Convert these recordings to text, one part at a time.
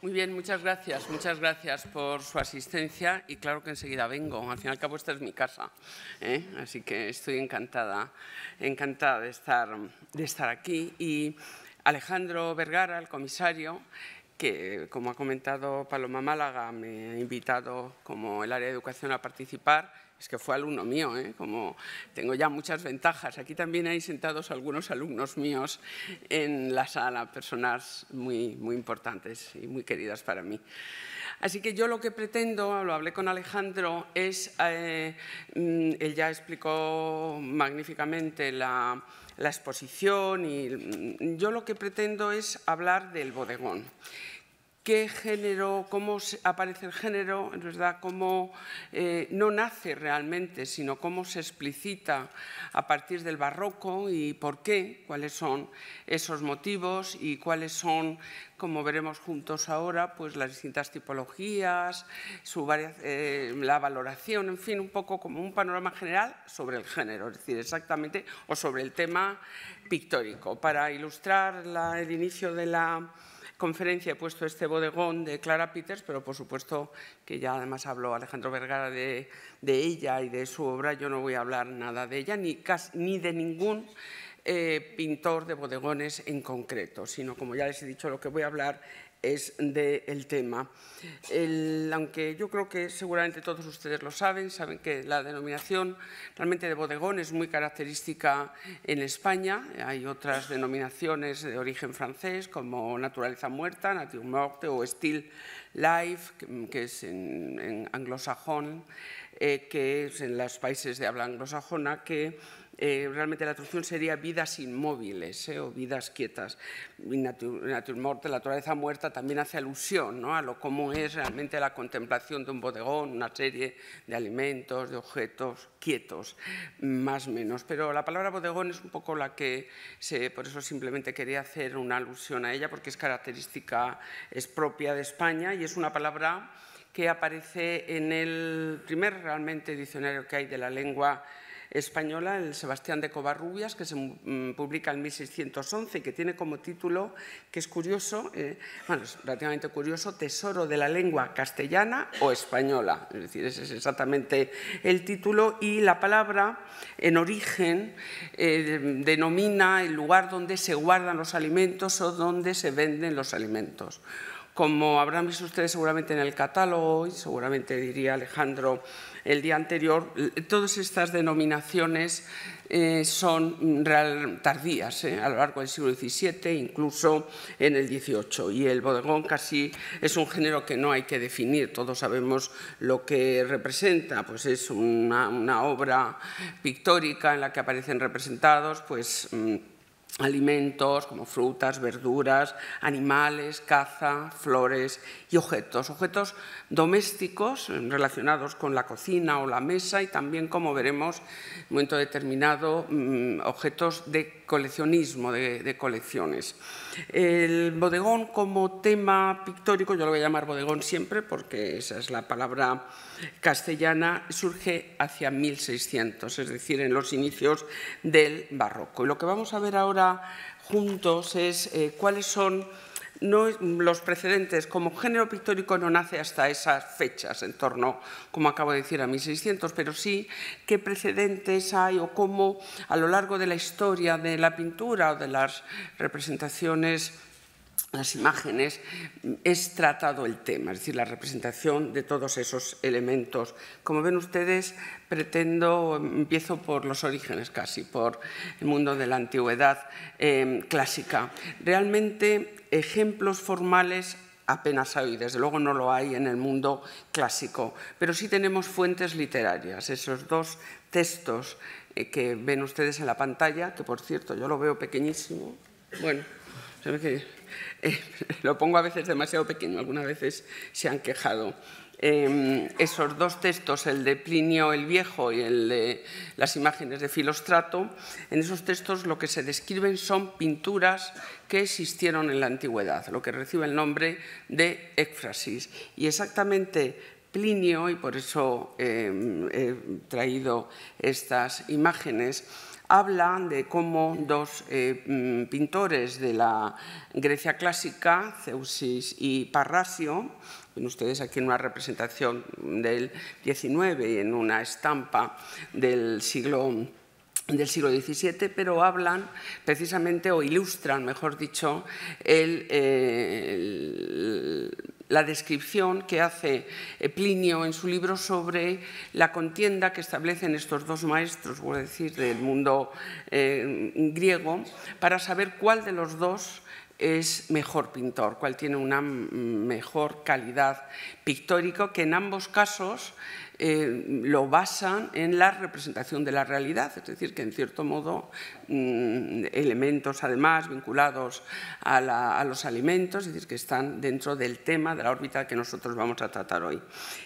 Muy bien, muchas gracias. Muchas gracias por su asistencia y claro que enseguida vengo. Al fin y al cabo esta es mi casa, ¿eh? así que estoy encantada, encantada de estar, de estar aquí. Y Alejandro Vergara, el comisario, que como ha comentado Paloma Málaga, me ha invitado como el área de educación a participar es que fue alumno mío, ¿eh? como tengo ya muchas ventajas. Aquí también hay sentados algunos alumnos míos en la sala, personas muy, muy importantes y muy queridas para mí. Así que yo lo que pretendo, lo hablé con Alejandro, es, eh, mm, él ya explicó magníficamente la, la exposición y mm, yo lo que pretendo es hablar del bodegón qué género, cómo aparece el género, en verdad, cómo eh, no nace realmente, sino cómo se explicita a partir del barroco y por qué, cuáles son esos motivos y cuáles son, como veremos juntos ahora, pues las distintas tipologías, su eh, la valoración, en fin, un poco como un panorama general sobre el género, es decir, exactamente, o sobre el tema pictórico. Para ilustrar el inicio de la conferencia he puesto este bodegón de Clara Peters, pero por supuesto que ya además habló Alejandro Vergara de, ella y de su obra, yo no voy a hablar nada de ella ni, ni de ningún eh, pintor de bodegones en concreto, sino como ya les he dicho, lo que voy a hablar es del tema. aunque yo creo que seguramente todos ustedes lo saben, saben que la denominación realmente de bodegón es muy característica en España. Hay otras denominaciones de origen francés como naturaleza muerta, nature morte o still life, que, es en, anglosajón, eh, que es en los países de habla anglosajona, que eh, realmente la traducción sería vidas inmóviles eh, o vidas quietas. Natur, Morte, la naturaleza muerta, también hace alusión a lo común es realmente la contemplación de un bodegón, una serie de alimentos, de objetos quietos, más menos. Pero la palabra bodegón es un poco la que, se, por eso simplemente quería hacer una alusión a ella, porque es característica, es propia de España y es una palabra que aparece en el primer realmente diccionario que hay de la lengua española, el Sebastián de Covarrubias, que se mm, publica en 1611 y que tiene como título, que es curioso, eh, bueno, es relativamente curioso, Tesoro de la lengua castellana o española. Es decir, ese es exactamente el título y la palabra en origen eh, denomina el lugar donde se guardan los alimentos o donde se venden los alimentos. Como habrán visto ustedes seguramente en el catálogo y seguramente diría Alejandro el día anterior, eh, todas estas denominaciones eh, son tardías eh, a lo largo del siglo XVII, incluso en el XVIII. Y el bodegón casi es un género que no hay que definir, todos sabemos lo que representa, pues es una, una obra pictórica en la que aparecen representados, pues... Mm, alimentos como frutas, verduras, animales, caza, flores y objetos. Objetos domésticos eh, relacionados con la cocina o la mesa y también, como veremos en un momento determinado, mm, objetos de coleccionismo, de, de colecciones. El bodegón como tema pictórico, yo lo voy a llamar bodegón siempre porque esa es la palabra castellana, surge hacia 1600, es decir, en los inicios del barroco. Y lo que vamos a ver ahora juntos es eh, cuáles son no, los precedentes como género pictórico no nace hasta esas fechas, en torno, como acabo de decir, a 1600, pero sí qué precedentes hay o cómo a lo largo de la historia de la pintura o de las representaciones las imágenes, es tratado el tema, es decir, la representación de todos esos elementos. Como ven ustedes, pretendo, empiezo por los orígenes casi, por el mundo de la antigüedad em, clásica. Realmente, ejemplos formales apenas hay, desde luego no lo hay en el mundo clásico, pero sí tenemos fuentes literarias, esos dos textos eh, que ven ustedes en la pantalla, que por cierto yo lo veo pequeñísimo, bueno, se ve que eh, lo pongo a veces demasiado pequeño, algunas veces se han quejado. Em, esos dos textos, el de Plinio el Viejo y el de las imágenes de Filostrato, en esos textos lo que se describen son pinturas que existieron en la antigüedad, lo que recibe el nombre de éfrasis. Y exactamente Plinio, y por eso em, he traído estas imágenes, habla de cómo dos eh, mm, pintores de la Grecia clásica, Zeusis y Parrasio, ven ustedes aquí en una representación del XIX y en una estampa del siglo del siglo XVII, pero hablan precisamente o ilustran, mejor dicho, eh, la descripción que hace eh, Plinio en su libro sobre la contienda que establecen estos dos maestros, voy a decir, del mundo eh, griego, para saber cuál de los dos es mejor pintor, cuál tiene una mejor calidad pictórica, que en ambos casos eh, lo basan en la representación de la realidad, es decir, que en cierto modo mm, elementos además vinculados a, los alimentos, es decir, que están dentro del tema, de la órbita que nosotros vamos a tratar hoy.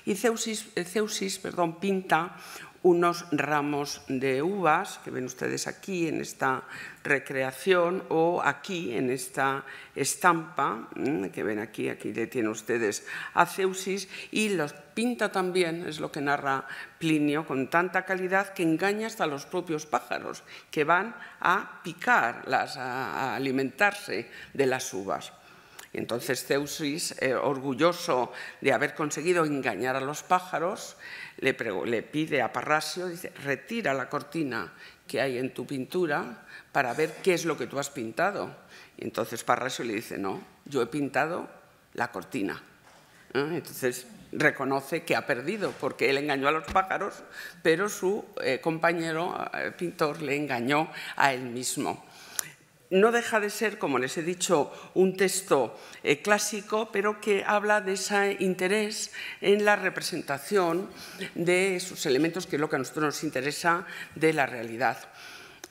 Y Zeusis, perdón, pinta unos ramos de uvas que ven ustedes aquí en esta recreación o aquí en esta estampa mm, que ven aquí, aquí le tienen ustedes a Ceusis y los pinta también, es lo que narra Plinio, con tanta calidad que engaña hasta los propios pájaros que van a picar, a alimentarse de las uvas. entonces Ceusis, eh, orgulloso de haber conseguido engañar a los pájaros, le, pide a Parrasio, dice, retira la cortina que hay en tu pintura para ver qué es lo que tú has pintado. Y entonces Parrasio le dice, no, yo he pintado la cortina. ¿Eh? Entonces reconoce que ha perdido, porque él engañó a los pájaros, pero su eh, compañero eh, pintor le engañó a él mismo no deja de ser, como les he dicho, un texto eh, clásico, pero que habla de ese interés en la representación de esos elementos que es lo que a nosotros nos interesa de la realidad.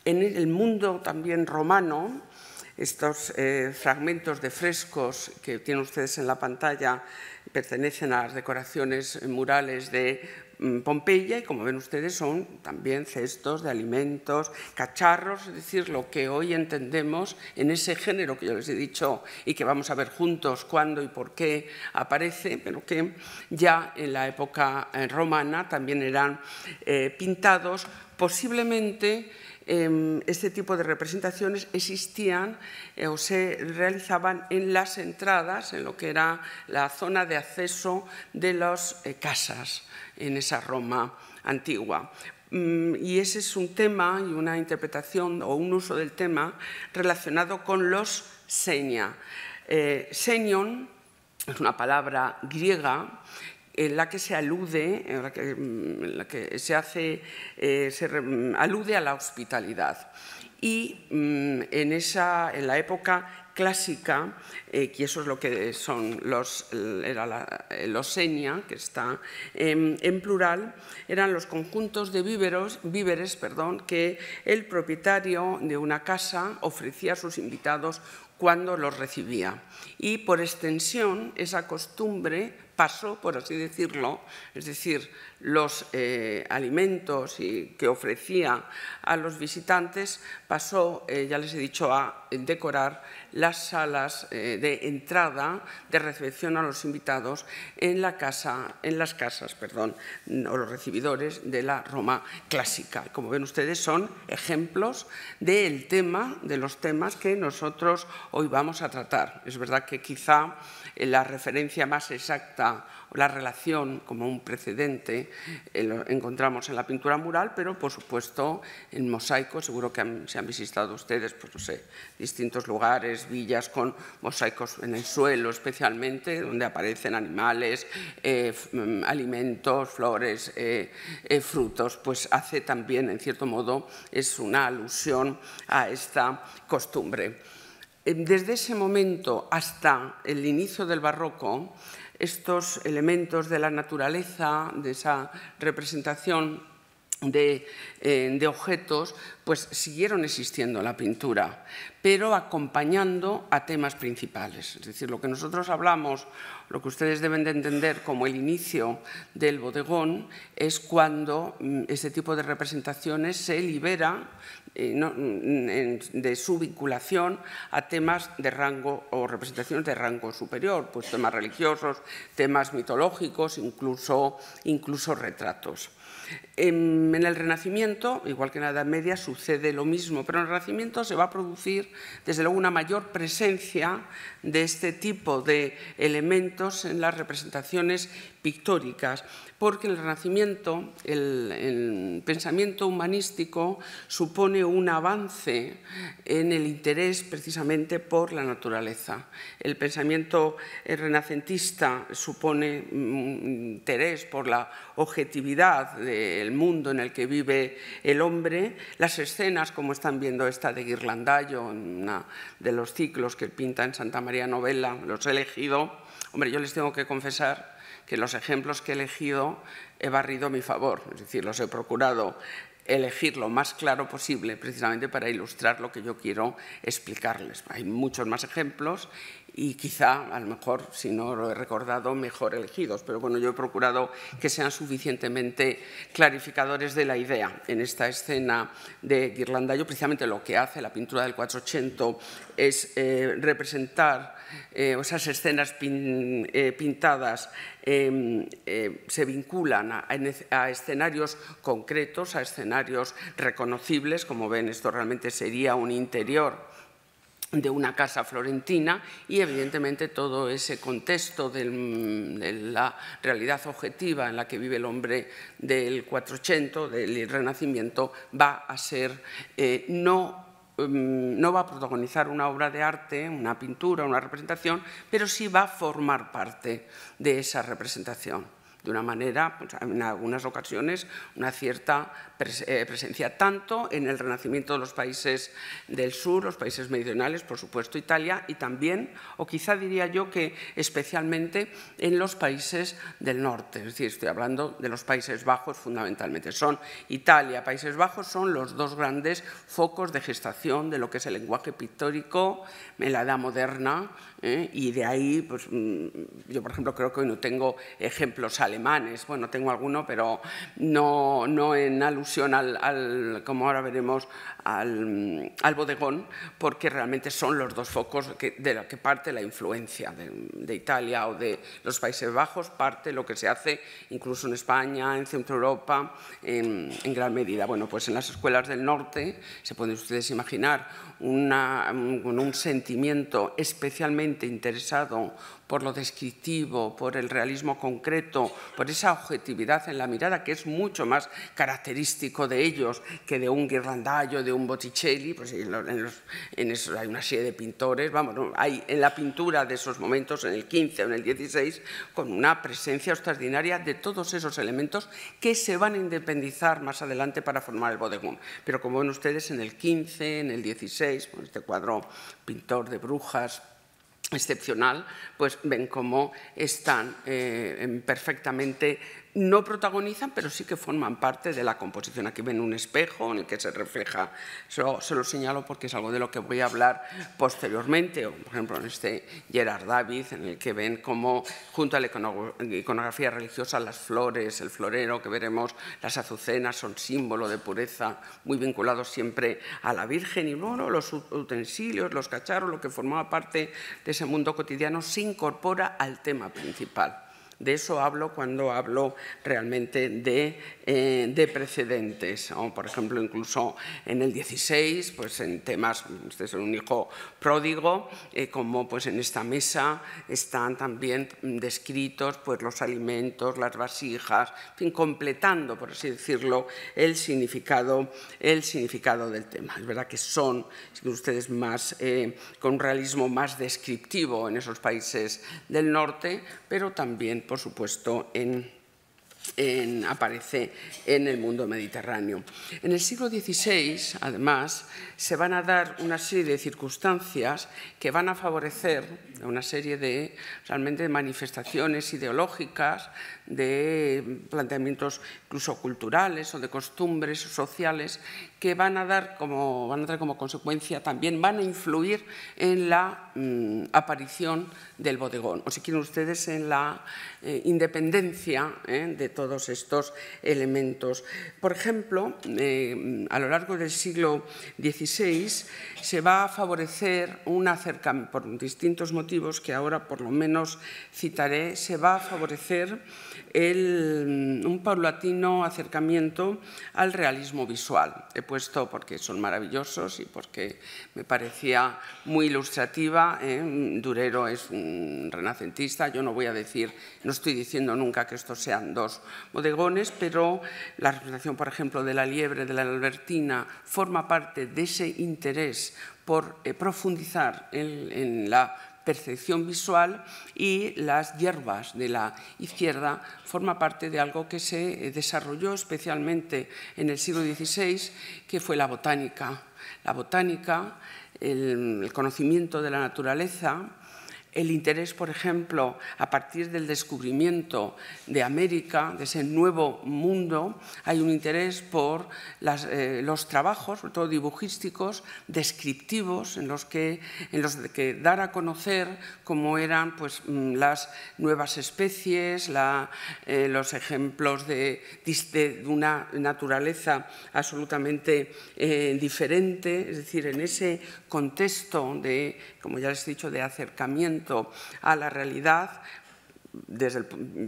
En el mundo también romano, estos eh, fragmentos de frescos que tienen ustedes en la pantalla pertenecen a las decoraciones murales de Mm, Pompeya y como ven ustedes son también cestos de alimentos, cacharros, es decir, lo que hoy entendemos en ese género que yo les he dicho y que vamos a ver juntos cuándo y por qué aparece, pero que ya en la época eh, romana también eran eh, pintados posiblemente Em, este tipo de representaciones existían eh, o se realizaban en las entradas, en lo que era la zona de acceso de las eh, casas en esa Roma antigua. Mm, y ese es un tema y una interpretación o un uso del tema relacionado con los seña. Eh, senion es una palabra griega en la que se alude, en la que, mm, se hace, eh, se mm, alude a la hospitalidad. Y mm, en, esa, en la época clásica, eh, y que eso es lo que son los, era la, los que está en, plural, eran los conjuntos de víveros, víveres perdón, que el propietario de una casa ofrecía a sus invitados cuando los recibía. Y por extensión, esa costumbre ...pasó, por así decirlo, es decir, los eh, alimentos y, que ofrecía a los visitantes, pasó, eh, ya les he dicho, a decorar las salas eh, de entrada de recepción a los invitados en, la casa, en las casas perdón, o los recibidores de la Roma clásica. Como ven ustedes, son ejemplos del tema, de los temas que nosotros hoy vamos a tratar. Es verdad que quizá eh, la referencia más exacta o la relación como un precedente eh, lo encontramos en la pintura mural, pero por supuesto en mosaico, seguro que se han visitado ustedes, pues no sé, distintos lugares, villas con mosaicos en el suelo especialmente, donde aparecen animales, eh, mm, alimentos, flores, frutos, pues hace también en cierto modo es una alusión a esta costumbre. Eh, desde ese momento hasta el inicio del barroco, estos elementos de la naturaleza, de esa representación eh, de, objetos, pues siguieron existiendo en la pintura, pero acompañando a temas principales. Es decir, lo que nosotros hablamos lo que ustedes deben de entender como el inicio del bodegón es cuando mm, ese tipo de representaciones se libera eh, mm, de su vinculación a temas de rango o representaciones de rango superior, pues temas religiosos, temas mitológicos, incluso, incluso retratos. En, el Renacimiento, igual que en la Edad Media, sucede lo mismo, pero en el Renacimiento se va a producir, desde luego, una mayor presencia de este tipo de elementos en las representaciones pictóricas, porque el Renacimiento, el, pensamiento humanístico, supone un avance en el interés precisamente por la naturaleza. El pensamiento eh, renacentista supone mm, interés por la objetividad del mundo en el que vive el hombre. Las escenas, como están viendo esta de Guirlandayo, una de los ciclos que pinta en Santa María Novella, los he elegido. Hombre, yo les tengo que confesar que los ejemplos que he elegido he barrido a mi favor, es decir, los he procurado elegir lo más claro posible precisamente para ilustrar lo que yo quiero explicarles. Hay muchos más ejemplos y quizá, a lo mejor, si no lo he recordado, mejor elegidos. Pero bueno, yo he procurado que sean suficientemente clarificadores de la idea. En esta escena de yo precisamente lo que hace la pintura del 480 es eh, representar eh, esas escenas eh, pintadas em, eh, se vinculan a, escenarios concretos, a escenarios reconocibles, como ven esto realmente sería un interior de una casa florentina y evidentemente todo ese contexto de la realidad objetiva en la que vive el hombre del 400, del Renacimiento, va a ser no Mm, no va a protagonizar una obra de arte, una pintura, una representación, pero sí va a formar parte de esa representación. De una manera, pues, en algunas ocasiones, una cierta eh, presencia tanto en el renacimiento de los países del sur, los países meridionales, por supuesto Italia, y también, o quizá diría yo que especialmente en los países del norte, es decir, estoy hablando de los Países Bajos fundamentalmente. Son Italia, Países Bajos son los dos grandes focos de gestación de lo que es el lenguaje pictórico en la Edad Moderna, ¿eh? y de ahí, pues, mm, yo por ejemplo creo que hoy no tengo ejemplos alemanes, bueno, tengo alguno, pero no, no en alusión al, como ahora veremos, al, bodegón, porque realmente son los dos focos que, de los que parte la influencia de, Italia o de los Países Bajos, parte lo que se hace incluso en España, en Centro Europa, en, gran medida. Bueno, pues en las escuelas del norte, se pueden ustedes imaginar, una, un, un sentimiento especialmente interesado por lo descriptivo, por el realismo concreto, por esa objetividad en la mirada que es mucho más característico de ellos que de un Ghirlandaio, de un Botticelli, pues en, eso hay una serie de pintores, vamos, hay en la pintura de esos momentos, en el 15 o en el 16, con una presencia extraordinaria de todos esos elementos que se van a independizar más adelante para formar el bodegón. Pero como ven ustedes, en el 15, en el 16, con este cuadro pintor de brujas, excepcional, pues ven cómo están eh, perfectamente no protagonizan, pero sí que forman parte de la composición. Aquí ven un espejo en el que se refleja, se lo, señalo porque es algo de lo que voy a hablar posteriormente, por ejemplo en este Gerard David, en el que ven cómo junto a la iconografía religiosa las flores, el florero que veremos, las azucenas son símbolo de pureza, muy vinculados siempre a la Virgen, y bueno, los utensilios, los cacharros, lo que formaba parte de ese mundo cotidiano, se incorpora al tema principal. De eso hablo cuando hablo realmente de, eh, precedentes. por ejemplo, incluso en el 16, pues en temas, usted es un único pródigo, eh, como pues en esta mesa están también descritos pues, los alimentos, las vasijas, fin, completando, por así decirlo, el significado, el significado del tema. Es verdad que son ustedes más, eh, con un realismo más descriptivo en esos países del norte, pero también por supuesto, aparece en el mundo mediterráneo. En el siglo XVI, además, se van a dar una serie de circunstancias que van a favorecer una serie de realmente manifestaciones ideológicas, de planteamientos incluso culturales o de costumbres sociales que van a dar como, van a dar como consecuencia también, van a influir en la mm, aparición del bodegón, o si quieren ustedes, en la eh, independencia ¿eh? de todos estos elementos. Por ejemplo, eh, a lo largo del siglo XVI se va a favorecer un acercamiento, por distintos motivos, que ahora por lo menos citaré, se va a favorecer mm, un paulatino acercamiento al realismo visual. He puesto porque son maravillosos y porque me parecía muy ilustrativa. ¿eh? Durero es un renacentista, yo no voy a decir, no estoy diciendo nunca que estos sean dos bodegones, pero la representación, por ejemplo, de la liebre, de la albertina, forma parte de ese interés por eh, profundizar en, la percepción visual y las hierbas de la izquierda forma parte de algo que se eh, desarrolló especialmente en el siglo XVI, que fue la botánica. La botánica, el conocimiento de la naturaleza, el interés, por ejemplo, a partir del descubrimiento de América, de ese nuevo mundo, hay un interés por eh, los trabajos, sobre todo dibujísticos, descriptivos, en los que, dar a conocer cómo eran pues, mm, las nuevas especies, eh, los ejemplos de, una naturaleza absolutamente eh, diferente, es decir, en ese contexto de, como ya les he dicho, de acercamiento a la realidad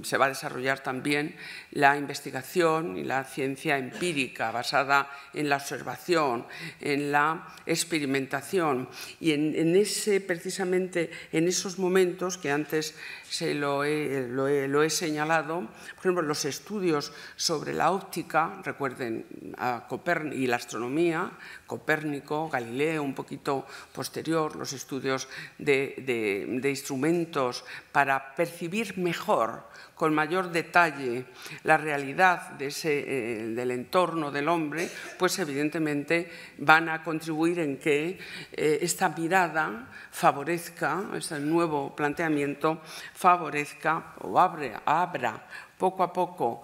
se va a desarrollar también la investigación y la ciencia empírica basada en la observación, en la experimentación y en, ese precisamente en esos momentos que antes se lo he, señalado, por ejemplo, los estudios sobre la óptica, recuerden a y la astronomía, Copérnico, Galileo, un poquito posterior, los estudios de instrumentos para percibir mejor, con mayor detalle, la realidad eh, del entorno del hombre, pues evidentemente van a contribuir en que eh, esta mirada favorezca, este nuevo planteamiento favorezca o abra poco a poco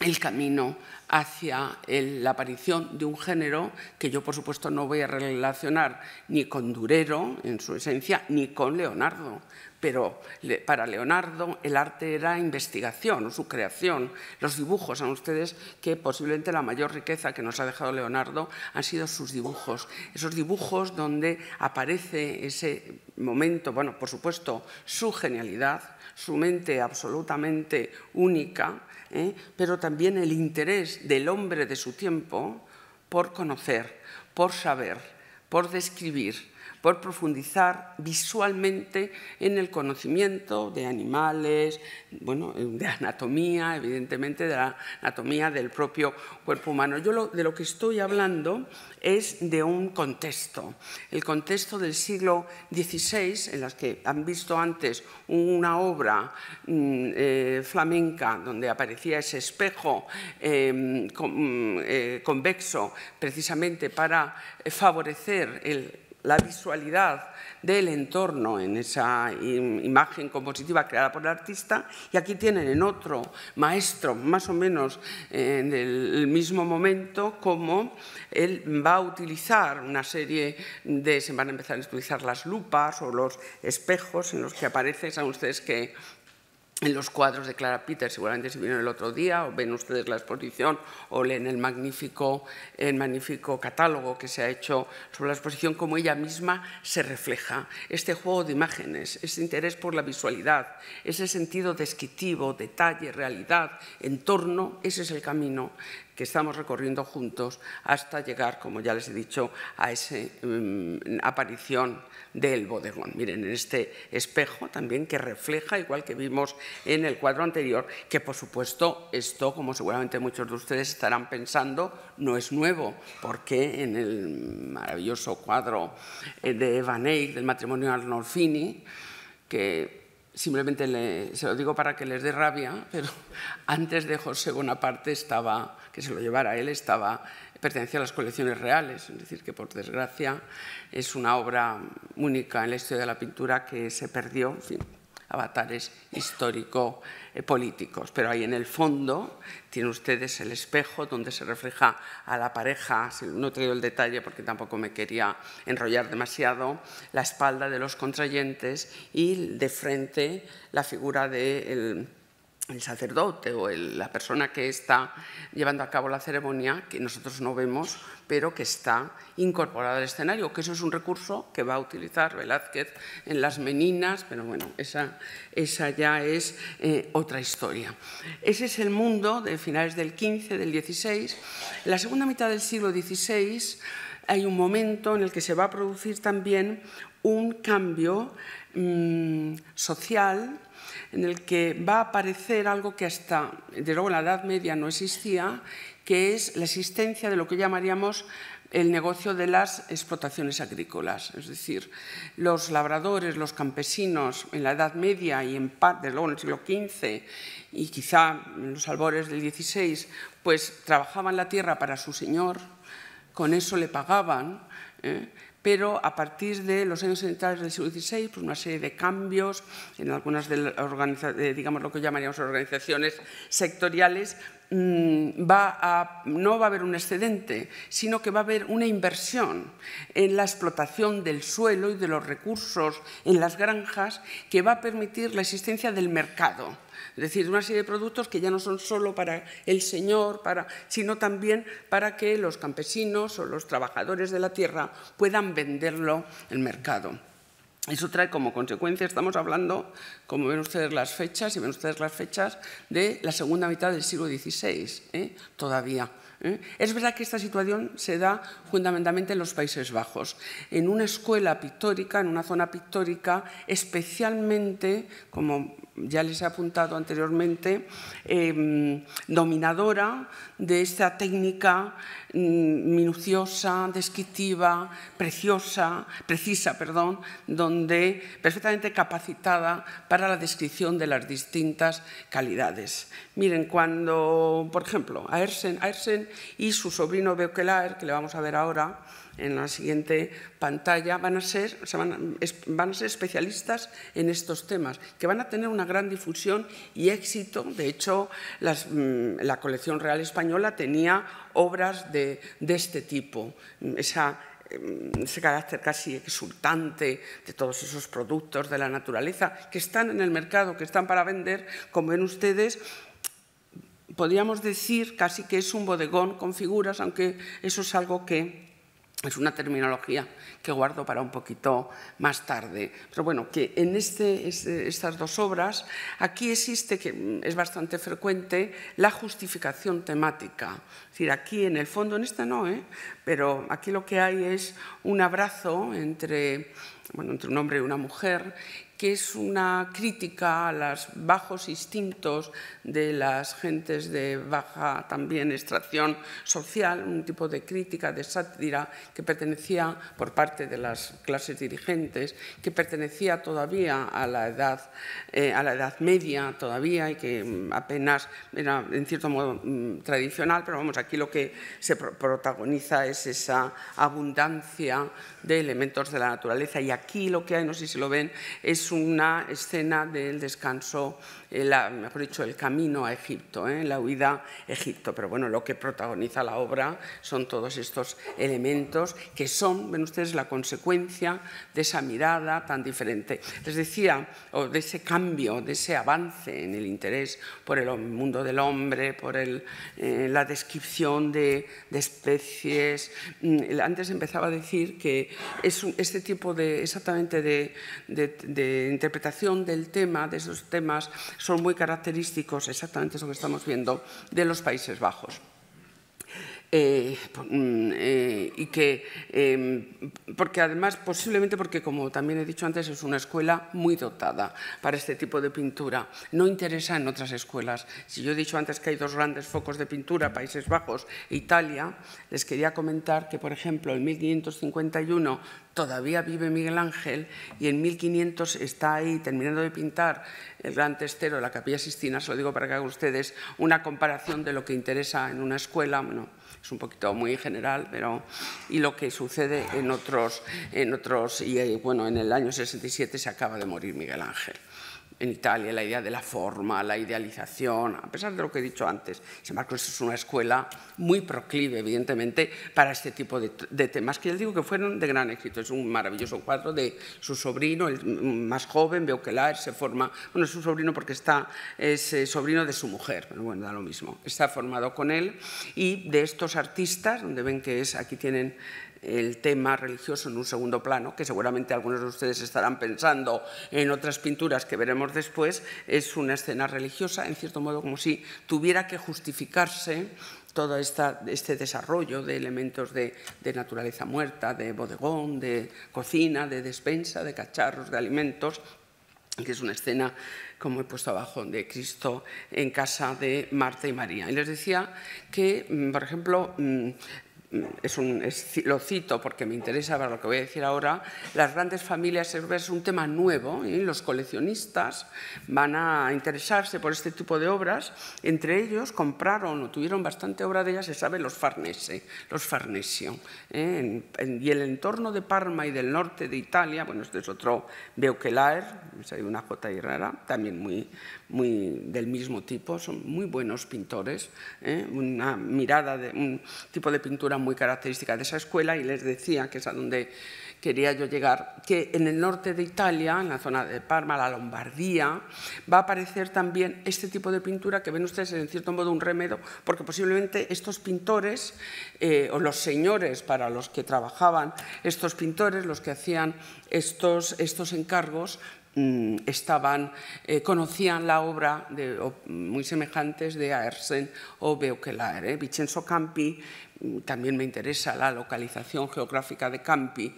el camino hacia la aparición de un género que yo, por supuesto, no voy a relacionar ni con Durero, en su esencia, ni con Leonardo, pero para Leonardo el arte era investigación o su creación. Los dibujos, saben ustedes que posiblemente la mayor riqueza que nos ha dejado Leonardo han sido sus dibujos. Esos dibujos donde aparece ese momento, bueno, por supuesto, su genialidad, su mente absolutamente única, ¿eh? pero también el interés del hombre de su tiempo por conocer, por saber, por describir, por profundizar visualmente en el conocimiento de animales, bueno, de anatomía, evidentemente de la anatomía del propio cuerpo humano. Yo de lo que estoy hablando es de un contexto, el contexto del siglo XVI, en las que han visto antes una obra mm, eh, flamenca donde aparecía ese espejo em, mm, eh, convexo precisamente para favorecer el la visualidad del entorno en esa imagen compositiva creada por el artista y aquí tienen en otro maestro, más o menos en el mismo momento, cómo él va a utilizar una serie de, se van a empezar a utilizar las lupas o los espejos en los que aparece, saben ustedes que en los cuadros de Clara Peters, seguramente si vieron el otro día, o ven ustedes la exposición, o leen el magnífico, el magnífico catálogo que se ha hecho sobre la exposición, como ella misma se refleja. Este juego de imágenes, ese interés por la visualidad, ese sentido descriptivo, detalle, realidad, entorno, ese es el camino que estamos recorriendo juntos hasta llegar, como ya les he dicho, a esa mm, aparición del bodegón. Miren, en este espejo también que refleja, igual que vimos en el cuadro anterior, que por supuesto esto, como seguramente muchos de ustedes estarán pensando, no es nuevo, porque en el maravilloso cuadro eh, de Eva Eyck, del matrimonio Arnolfini, que simplemente se lo digo para que les dé rabia, pero antes de José Bonaparte estaba, que se lo llevara él, estaba, pertenecía a las colecciones reales, es decir, que por desgracia es una obra única en la historia de la pintura que se perdió, en fin, Avatar es histórico eh, políticos, pero ahí en el fondo tienen ustedes el espejo donde se refleja a la pareja, no he traído el detalle porque tampoco me quería enrollar demasiado, la espalda de los contrayentes y de frente la figura del... De el sacerdote o la persona que está llevando a cabo la ceremonia, que nosotros no vemos, pero que está incorporada al escenario, que eso es un recurso que va a utilizar Velázquez en Las Meninas, pero bueno, esa, esa ya es eh, otra historia. Ese es el mundo de finales del XV, del XVI. la segunda mitad del siglo XVI hay un momento en el que se va a producir también un cambio mm, social, en el que va a aparecer algo que hasta, de luego, en la Edad Media no existía, que es la existencia de lo que llamaríamos el negocio de las explotaciones agrícolas. Es decir, los labradores, los campesinos en la Edad Media y en parte, luego en el siglo XV y quizá en los albores del XVI, pues trabajaban la tierra para su señor, con eso le pagaban, ¿eh? pero a partir de los años centrales del siglo XVI, pues una serie de cambios en algunas de las eh, digamos lo que llamaríamos organizaciones sectoriales, mm, no va a haber un excedente, sino que va a haber una inversión en la explotación del suelo y de los recursos en las granjas que va a permitir la existencia del mercado. Es decir, una serie de productos que ya no son solo para el señor, para, sino también para que los campesinos o los trabajadores de la tierra puedan venderlo en el mercado. Eso trae como consecuencia, estamos hablando, como ven ustedes las fechas, y ven ustedes las fechas, de la segunda mitad del siglo XVI, ¿eh? todavía. ¿eh? Es verdad que esta situación se da fundamentalmente en los Países Bajos, en una escuela pictórica, en una zona pictórica especialmente, como ya les he apuntado anteriormente, em, dominadora de esta técnica mm, minuciosa, descriptiva, preciosa, precisa, perdón, donde perfectamente capacitada para la descripción de las distintas calidades. Miren, cuando, por ejemplo, a y su sobrino Beukelaer, que le vamos a ver ahora, en la siguiente pantalla, van a ser, van, a especialistas en estos temas, que van a tener una gran difusión y éxito. De hecho, mm, la colección real española tenía obras de, este tipo, mm, ese carácter casi exultante de todos esos productos de la naturaleza que están en el mercado, que están para vender, como ven ustedes, podríamos decir casi que es un bodegón con figuras, aunque eso es algo que es una terminología que guardo para un poquito más tarde. Pero bueno, que en este, este estas dos obras, aquí existe, que mm, es bastante frecuente, la justificación temática. Es decir, aquí en el fondo, en esta no, ¿eh? pero aquí lo que hay es un abrazo entre, bueno, entre un hombre y una mujer que es una crítica a los bajos instintos de las gentes de baja también extracción social, un tipo de crítica, de sátira que pertenecía por parte de las clases dirigentes, que pertenecía todavía a la edad, eh, a la edad media todavía y que mm, apenas era en cierto modo mm, tradicional, pero vamos, aquí lo que se protagoniza es esa abundancia de elementos de la naturaleza y aquí lo que hay, no sé si lo ven, es es una escena del descanso dicho, el camino a Egipto, ¿eh? la huida a Egipto. Pero bueno, lo que protagoniza la obra son todos estos elementos que son, ven ustedes, la consecuencia de esa mirada tan diferente. Les decía, o de ese cambio, de ese avance en el interés por el mundo del hombre, por eh, la descripción de, especies. Mm, antes empezaba a decir que es este tipo de, exactamente de interpretación del tema, de esos temas, son muy característicos, exactamente eso que estamos viendo, de los Países Bajos. Eh, mm, eh, y que, em, porque además posiblemente porque como también he dicho antes es una escuela muy dotada para este tipo de pintura, no interesa en otras escuelas. Si yo he dicho antes que hay dos grandes focos de pintura, Países Bajos e Italia, les quería comentar que por ejemplo en 1551 todavía vive Miguel Ángel y en 1500 está ahí terminando de pintar el gran testero de la Capilla Sistina, se lo digo para que hagan ustedes una comparación de lo que interesa en una escuela, bueno, es un poquito muy general, pero y lo que sucede en otros, en otros y eh, bueno, en el año 67 se acaba de morir Miguel Ángel en Italia, la idea de la forma, la idealización, a pesar de lo que he dicho antes. Sin embargo, es una escuela muy proclive, evidentemente, para este tipo de, temas, que les digo que fueron de gran éxito. Es un maravilloso cuadro de su sobrino, el más joven, Beauquelard, e se forma, bueno, es su sobrino porque está, es eh, sobrino de su mujer, pero bueno, da lo mismo, está formado con él, y de estos artistas, donde ven que es, aquí tienen el tema religioso en un segundo plano, que seguramente algunos de ustedes estarán pensando en otras pinturas que veremos después, es una escena religiosa, en cierto modo como si tuviera que justificarse todo esta, este desarrollo de elementos de, de, naturaleza muerta, de bodegón, de cocina, de despensa, de cacharros, de alimentos, que es una escena, como he puesto abajo, de Cristo en casa de Marta y María. Y les decía que, mm, por ejemplo, mm, lo cito porque me interesa lo que voy a decir ahora, las grandes familias es un tema nuevo ¿eh? los coleccionistas van a interesarse por este tipo de obras. Entre ellos compraron o tuvieron bastante obra de ellas, se sabe, los Farnese, los Farnesio. ¿eh? y el entorno de Parma y del norte de Italia, bueno, este es otro Beuquelaer, hay una J y rara, también muy, muy del mismo tipo, son muy buenos pintores, ¿eh? una mirada, de, un tipo de pintura muy característica de esa escuela y les decía, que es a donde quería yo llegar, que en el norte de Italia, en la zona de Parma, la Lombardía, va a aparecer también este tipo de pintura que ven ustedes en cierto modo un remedo, porque posiblemente estos pintores eh, o los señores para los que trabajaban estos pintores, los que hacían estos, estos encargos, Mm, estaban, eh, conocían la obra mm, muy semejantes de Aersen o Beukelaer. ¿eh? Vincenzo Campi, mm, también me interesa la localización geográfica de Campi,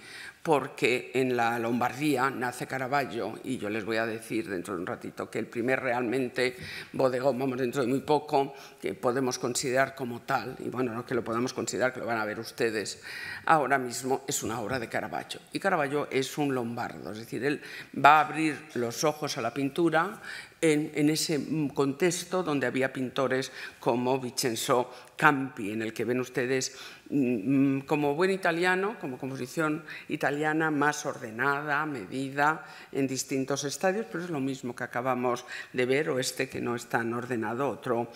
porque en la Lombardía nace Caravaggio y yo les voy a decir dentro de un ratito que el primer realmente bodegón, vamos dentro de muy poco, que podemos considerar como tal, y bueno, no que lo podamos considerar, que lo van a ver ustedes ahora mismo, es una obra de Caravaggio. Y Caravaggio es un lombardo, es decir, él va a abrir los ojos a la pintura en, en ese contexto donde había pintores como Vincenzo Campi, en el que ven ustedes Mm, mm, como buen italiano, como composición italiana más ordenada, medida, en distintos estadios, pero es lo mismo que acabamos de ver, o este que no es tan ordenado, otro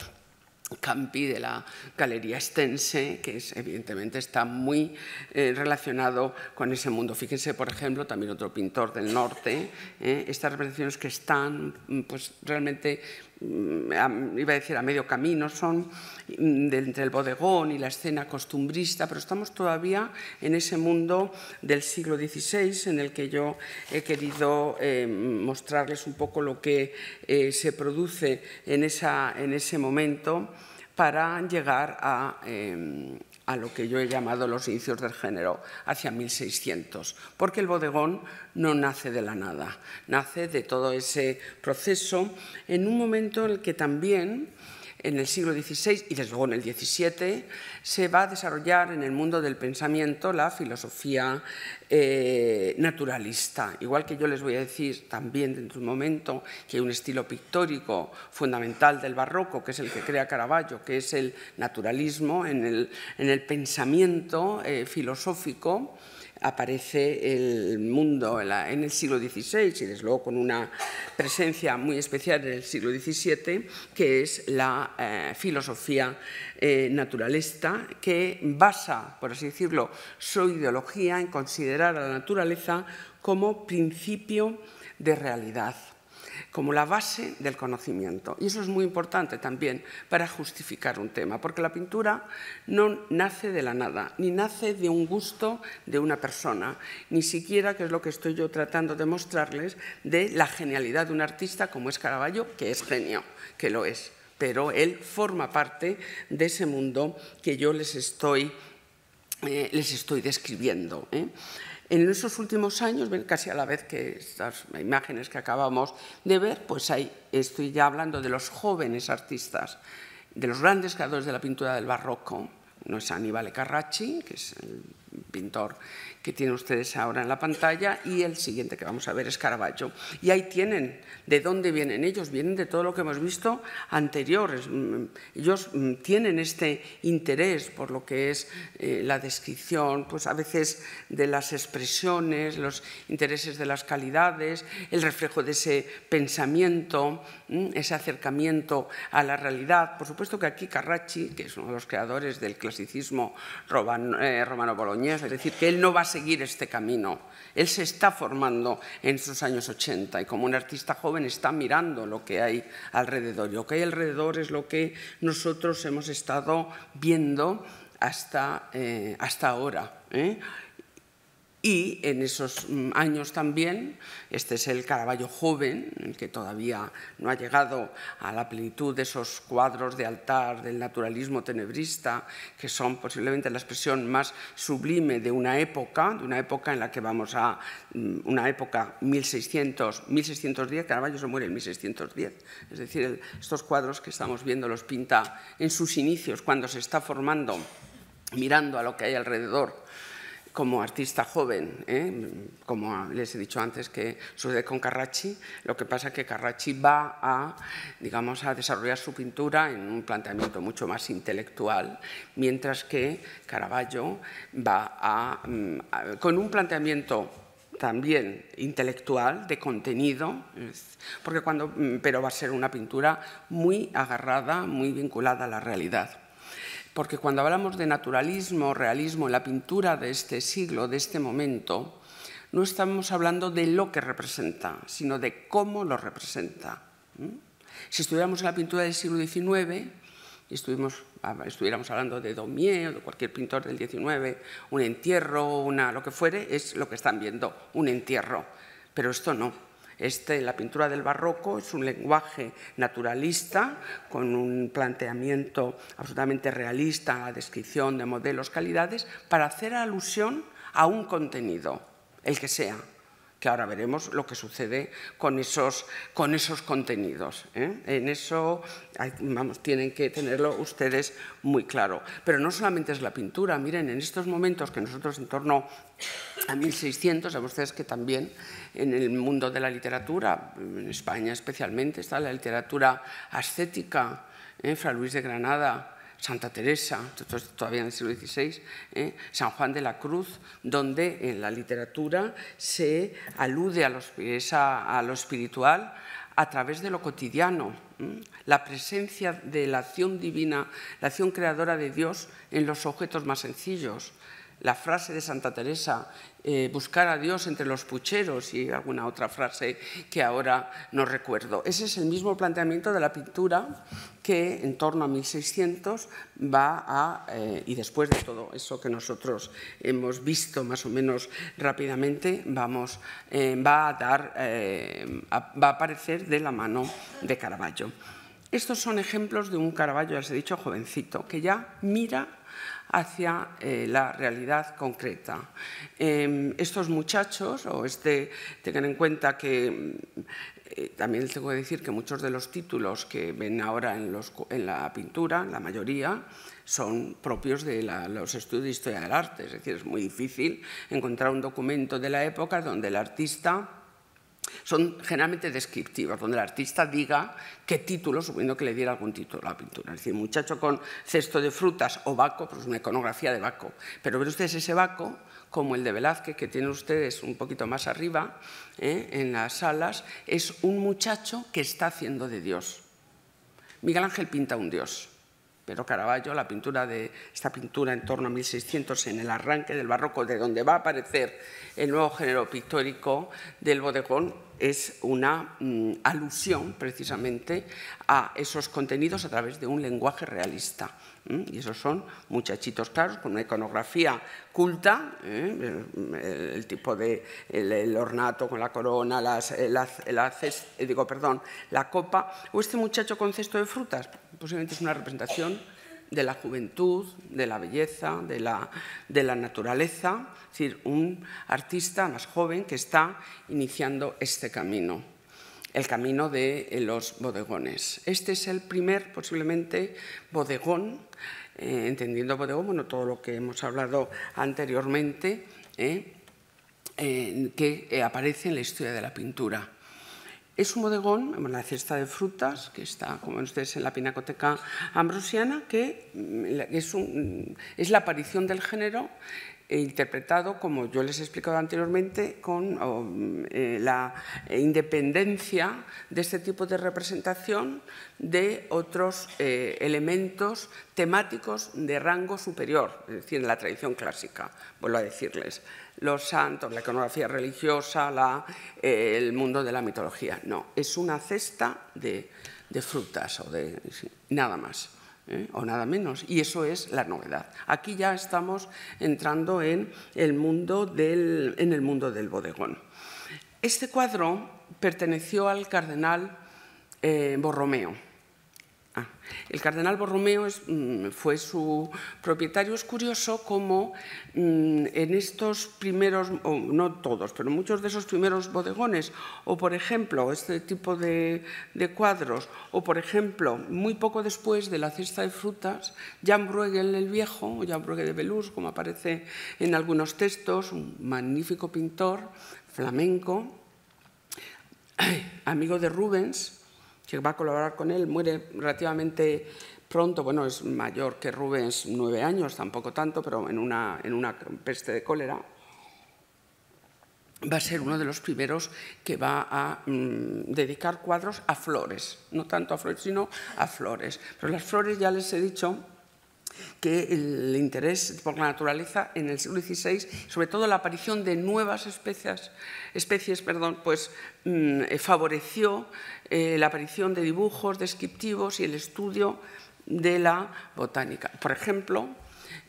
Campi de la Galería Estense, que es, evidentemente está muy eh, relacionado con ese mundo. Fíjense, por ejemplo, también otro pintor del norte, ¿eh? estas representaciones que están mm, pues, realmente mm, iba a decir a medio camino, son mm, entre el bodegón y la escena costumbrista, pero estamos todavía en ese mundo del siglo XVI en el que yo he querido eh, mostrarles un poco lo que se produce en ese momento para llegar em, a, lo que yo he llamado los inicios del género, hacia 1600, porque el bodegón no nace de la nada, nace de todo ese proceso en un momento en el que también en el siglo XVI y desde luego en el XVII, se va a desarrollar en el mundo del pensamiento la filosofía eh, naturalista. Igual que yo les voy a decir también dentro de un momento que hay un estilo pictórico fundamental del barroco, que es el que crea Caravaggio, que es el naturalismo en el, pensamiento eh, filosófico, aparece el mundo en el siglo XVI y desde luego con una presencia muy especial en el siglo XVII, que es la eh, filosofía eh, naturalista, que basa, por así decirlo, su ideología en considerar a la naturaleza como principio de realidad como la base del conocimiento. Y eso es muy importante también para justificar un tema, porque la pintura no nace de la nada, ni nace de un gusto de una persona, ni siquiera, que es lo que estoy yo tratando de mostrarles, de la genialidad de un artista como es Caravaggio, que es genio, que lo es, pero él forma parte de ese mundo que yo les estoy, eh, les estoy describiendo. ¿eh? En esos últimos años, casi a la vez que estas imágenes que acabamos de ver, pues estoy ya hablando de los jóvenes artistas, de los grandes creadores de la pintura del barroco. No es Aníbal Carracci, que es el pintor que tienen ustedes ahora en la pantalla y el siguiente que vamos a ver es Caravaggio. Y ahí tienen de dónde vienen ellos, vienen de todo lo que hemos visto anteriores. Mm, mm, ellos mm, tienen este interés por lo que es eh, la descripción, pues a veces de las expresiones, los intereses de las calidades, el reflejo de ese pensamiento Mm, ese acercamiento a la realidad. Por supuesto que aquí Carracci, que es uno de los creadores del clasicismo eh, romano-boloñés, es decir, que él no va a seguir este camino. Él se está formando en sus años 80 y como un artista joven está mirando lo que hay alrededor. Y lo que hay alrededor es lo que nosotros hemos estado viendo hasta, eh, hasta ahora. ¿eh? Y en esos mm, años también, este es el caraballo joven, el que todavía no ha llegado a la plenitud de esos cuadros de altar del naturalismo tenebrista, que son posiblemente la expresión más sublime de una época, de una época en la que vamos a mm, una época 1600, 1610, Caraballo se muere en 1610, es decir, estos cuadros que estamos viendo los pinta en sus inicios, cuando se está formando mirando a lo que hay alrededor como artista joven, ¿eh? como les he dicho antes que sucede con Carracci, lo que pasa es que Carracci va a, digamos, a desarrollar su pintura en un planteamiento mucho más intelectual, mientras que Caravaggio va mm, con un planteamiento también intelectual, de contenido, porque cuando, mm, pero va a ser una pintura muy agarrada, muy vinculada a la realidad porque cuando hablamos de naturalismo, realismo en la pintura de este siglo, de este momento, no estamos hablando de lo que representa, sino de cómo lo representa. Si estuviéramos en la pintura del siglo XIX ah, estuviéramos hablando de Daumier o de cualquier pintor del XIX, un entierro, una, lo que fuere, es lo que están viendo, un entierro. Pero esto no. Este, la pintura del barroco es un lenguaje naturalista con un planteamiento absolutamente realista a la descripción de modelos, calidades, para hacer alusión a un contenido, el que sea, que ahora veremos lo que sucede con esos, contenidos. ¿eh? En eso tienen que tenerlo ustedes muy claro. Pero no solamente es la pintura, miren, en estos momentos que nosotros en torno a 1600, a ustedes que también en el mundo de la literatura, en España especialmente, está la literatura ascética, ¿eh? Fra Luis de Granada, Santa Teresa, todavía en el siglo XVI, ¿eh? San Juan de la Cruz, donde en la literatura se alude a lo, a lo espiritual a través de lo cotidiano, la presencia de la acción divina, la acción creadora de Dios en los objetos más sencillos, la frase de Santa Teresa, eh, buscar a Dios entre los pucheros y alguna otra frase que ahora no recuerdo. Ese es el mismo planteamiento de la pintura que en torno a 1600 va a, eh, y después de todo eso que nosotros hemos visto más o menos rápidamente, vamos, eh, va, a dar, va a aparecer de la mano de Caravaggio. Estos son ejemplos de un Caravaggio, ya os he dicho, jovencito, que ya mira hacia eh, la realidad concreta. Em, estos muchachos, o este, tengan en cuenta que eh, también tengo que decir que muchos de los títulos que ven ahora en, la pintura, la mayoría, son propios de los estudios de historia del arte, es decir, es muy difícil encontrar un documento de la época donde el artista son generalmente descriptivos, donde el artista diga qué título, suponiendo que le diera algún título a la pintura. Es decir, muchacho con cesto de frutas o Baco, pues una iconografía de Baco. Pero ver ustedes ese Baco como el de Velázquez, que tienen ustedes un poquito más arriba, ¿eh? en las salas, es un muchacho que está haciendo de Dios. Miguel Ángel pinta un Dios. Pero Caravaggio, la pintura de esta pintura en torno a 1600 en el arranque del barroco, de donde va a aparecer el nuevo género pictórico del bodegón, es una mm, alusión precisamente a esos contenidos a través de un lenguaje realista. Y esos son muchachitos claros con una iconografía culta, ¿eh? el, tipo de ornato con la corona, eh, la copa, o este muchacho con cesto de frutas, posiblemente es una representación de la juventud, de la belleza, de la, naturaleza, es decir, un artista más joven que está iniciando este camino, el camino de los bodegones. Este es el primer, posiblemente, bodegón, eh, entendiendo bodegón, bueno, todo lo que hemos hablado anteriormente, eh, eh, que aparece en la historia de la pintura. Es un bodegón, la cesta de frutas, que está, como ustedes, en la Pinacoteca Ambrosiana, que mm, es la aparición del género interpretado, como yo les he explicado anteriormente, con oh, eh, la independencia de este tipo de representación de otros eh, elementos temáticos de rango superior, es decir, en la tradición clásica, vuelvo a decirles, los santos, la iconografía religiosa, eh, el mundo de la mitología. No, es una cesta de, de frutas o de nada más. ¿eh? o nada menos. Y eso es la novedad. Aquí ya estamos entrando en el mundo del, en el mundo del bodegón. Este cuadro perteneció al cardenal eh, Borromeo Ah, el cardenal Borromeo mm, fue su propietario. Es curioso cómo mm, en estos primeros, no todos, pero muchos de esos primeros bodegones, o por ejemplo este tipo de, cuadros, o por ejemplo muy poco después de la cesta de frutas, Jan Bruegel el Viejo, o Jan Bruegel de Belus, como aparece en algunos textos, un magnífico pintor flamenco, amigo de Rubens, que va a colaborar con él, muere relativamente pronto, bueno, es mayor que Rubens, nueve años, tampoco tanto, pero en una, en una peste de cólera, va a ser uno de los primeros que va a mm, dedicar cuadros a flores, no tanto a flores, sino a flores. Pero las flores, ya les he dicho, que el interés por la naturaleza en el siglo XVI, sobre todo la aparición de nuevas especies, especies pues, mm, eh, favoreció eh, la aparición de dibujos descriptivos y el estudio de la botánica. Por ejemplo,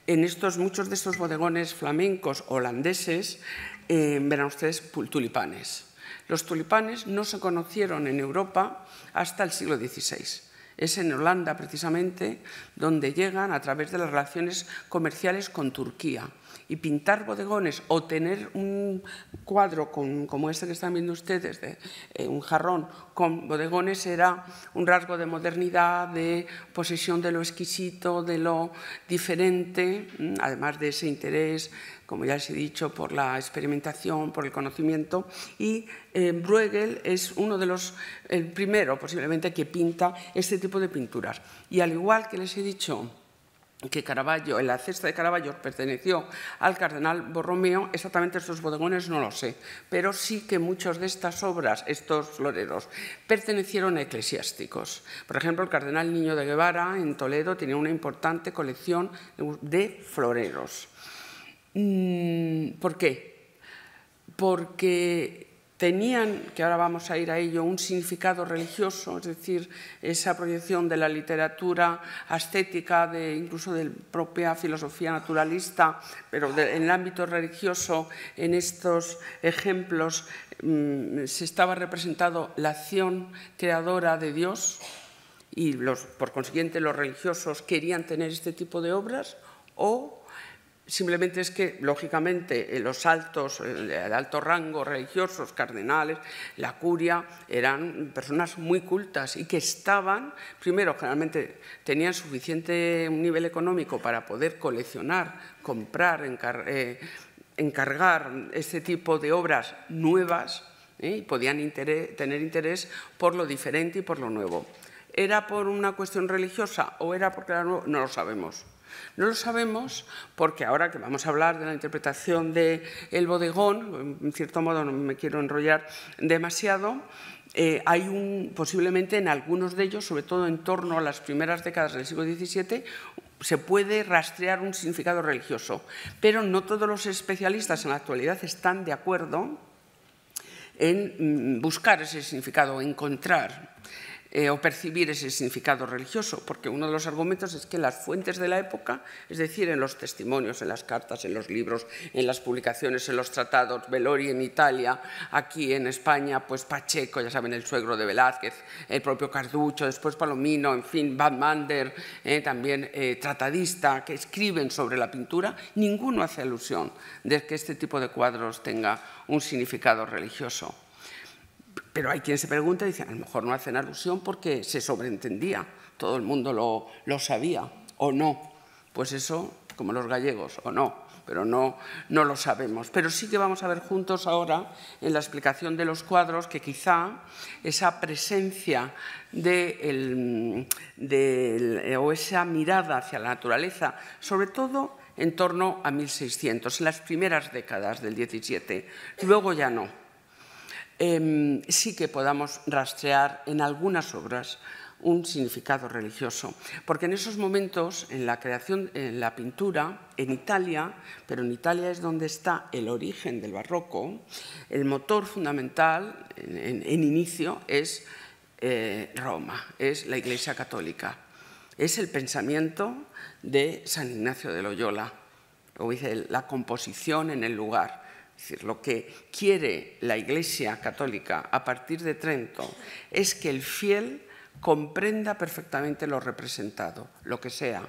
en estos, muchos de estos bodegones flamencos holandeses eh, verán ustedes tulipanes. Los tulipanes no se conocieron en Europa hasta el siglo XVI. Es en Holanda, precisamente, donde llegan a través de las relaciones comerciales con Turquía y pintar bodegones o tener un cuadro como este que están viendo ustedes, de eh, un jarrón con bodegones, era un rasgo de modernidad, de posesión de lo exquisito, de lo diferente, mm, además de ese interés, como ya les he dicho, por la experimentación, por el conocimiento. Y eh, Bruegel es uno de los, primeros, primero posiblemente que pinta este tipo de pinturas. Y al igual que les he dicho, que Caravaggio, en la cesta de Caravaggio perteneció al cardenal Borromeo, exactamente estos bodegones no lo sé, pero sí que muchas de estas obras, estos floreros, pertenecieron a eclesiásticos. Por ejemplo, el cardenal Niño de Guevara en Toledo tenía una importante colección de floreros. Mm, ¿Por qué? Porque tenían, que ahora vamos a ir a ello, un significado religioso, es decir, esa proyección de la literatura ascética, de, incluso de propia filosofía naturalista, pero en el ámbito religioso, en estos ejemplos mm, se estaba representando la acción creadora de Dios y por consiguiente los religiosos querían tener este tipo de obras o Simplemente es que, lógicamente, eh, los altos, eh, de alto rango religiosos, cardenales, la curia, eran personas muy cultas y que estaban, primero, generalmente tenían suficiente nivel económico para poder coleccionar, comprar, eh, encargar este tipo de obras nuevas y podían tener interés por lo diferente y por lo nuevo. ¿Era por una cuestión religiosa o era porque era nuevo? No lo sabemos. No lo sabemos porque ahora que vamos a hablar de la interpretación de el bodegón, en cierto modo no me quiero enrollar demasiado, eh, hay un, posiblemente en algunos de ellos, sobre todo en torno a las primeras décadas del siglo XVII, se puede rastrear un significado religioso, pero no todos los especialistas en la actualidad están de acuerdo en mm, buscar ese significado, encontrar eh, o percibir ese significado religioso, porque uno de los argumentos es que las fuentes de la época, es decir, en los testimonios, en las cartas, en los libros, en las publicaciones, en los tratados, Velori en Italia, aquí en España, pues Pacheco, ya saben, el suegro de Velázquez, el propio Carducho, después Palomino, en fin, Van Mander, eh, también eh, tratadista, que escriben sobre la pintura, ninguno hace alusión de que este tipo de cuadros tenga un significado religioso. Pero hay quien se pregunta y dice, a lo mejor no hacen alusión porque se sobreentendía, todo el mundo lo, sabía, o no. Pues eso, como los gallegos, o no, pero no, no lo sabemos. Pero sí que vamos a ver juntos ahora en la explicación de los cuadros que quizá esa presencia de, o esa mirada hacia la naturaleza, sobre todo en torno a 1600, en las primeras décadas del 17, luego ya no Em, sí que podamos rastrear en algunas obras un significado religioso. Porque en esos momentos, en la creación, en la pintura, en Italia, pero en Italia es donde está el origen del barroco, el motor fundamental en, inicio es eh, Roma, es la Iglesia Católica, es el pensamiento de San Ignacio de Loyola, o dice, la composición en el lugar. Es decir, lo que quiere la Iglesia Católica a partir de Trento es que el fiel comprenda perfectamente lo representado, lo que sea,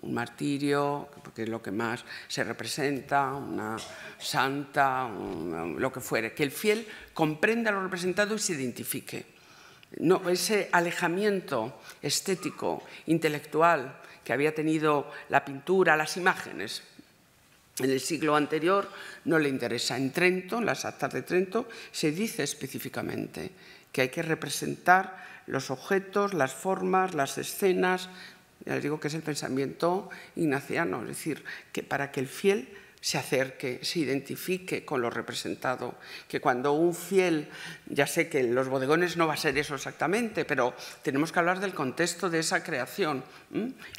un martirio, porque es lo que más se representa, una santa, lo que fuere, que el fiel comprenda lo representado y se identifique. No, ese alejamiento estético, intelectual que había tenido la pintura, las imágenes, en el siglo anterior no le interesa. En Trento, en las actas de Trento, se dice específicamente que hay que representar los objetos, las formas, las escenas. Ya les digo que es el pensamiento ignaciano, es decir, que para que el fiel se acerque, se identifique con lo representado, que cuando un fiel, ya sé que en los bodegones no va a ser eso exactamente, pero tenemos que hablar del contexto de esa creación,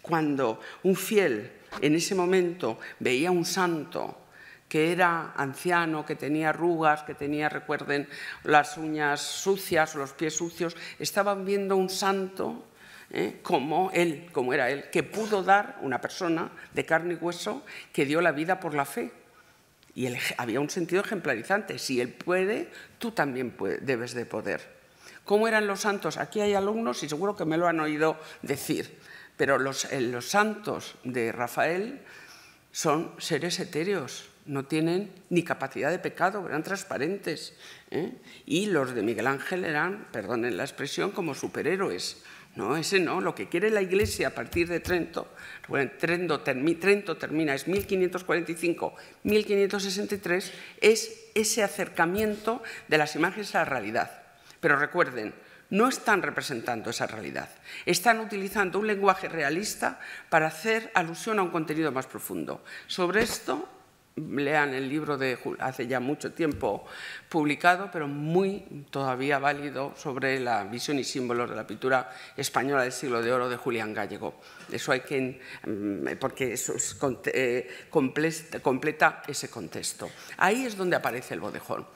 cuando un fiel en ese momento veía un santo que era anciano, que tenía arrugas, que tenía, recuerden, las uñas sucias, los pies sucios, estaban viendo un santo ¿eh? como él, como era él, que pudo dar una persona de carne y hueso que dio la vida por la fe. Y había un sentido ejemplarizante. Si él puede, tú también debes de poder. ¿Cómo eran los santos? Aquí hay alumnos y seguro que me lo han oído decir. Pero los, eh, los santos de Rafael son seres etéreos, no tienen ni capacidad de pecado, eran transparentes. ¿eh? Y los de Miguel Ángel eran, perdonen la expresión, como superhéroes. No, ese no, lo que quiere la Iglesia a partir de Trento, bueno, Trento, Trento termina, es 1545, 1563, es ese acercamiento de las imágenes a la realidad. Pero recuerden, no están representando esa realidad. Están utilizando un lenguaje realista para hacer alusión a un contenido más profundo. Sobre esto lean el libro de hace ya mucho tiempo publicado, pero muy todavía válido sobre la visión y símbolos de la pintura española del siglo de oro de Julián Gallego. Eso hay que, mm, porque eso eh, completa ese contexto. Ahí es donde aparece el bodegón,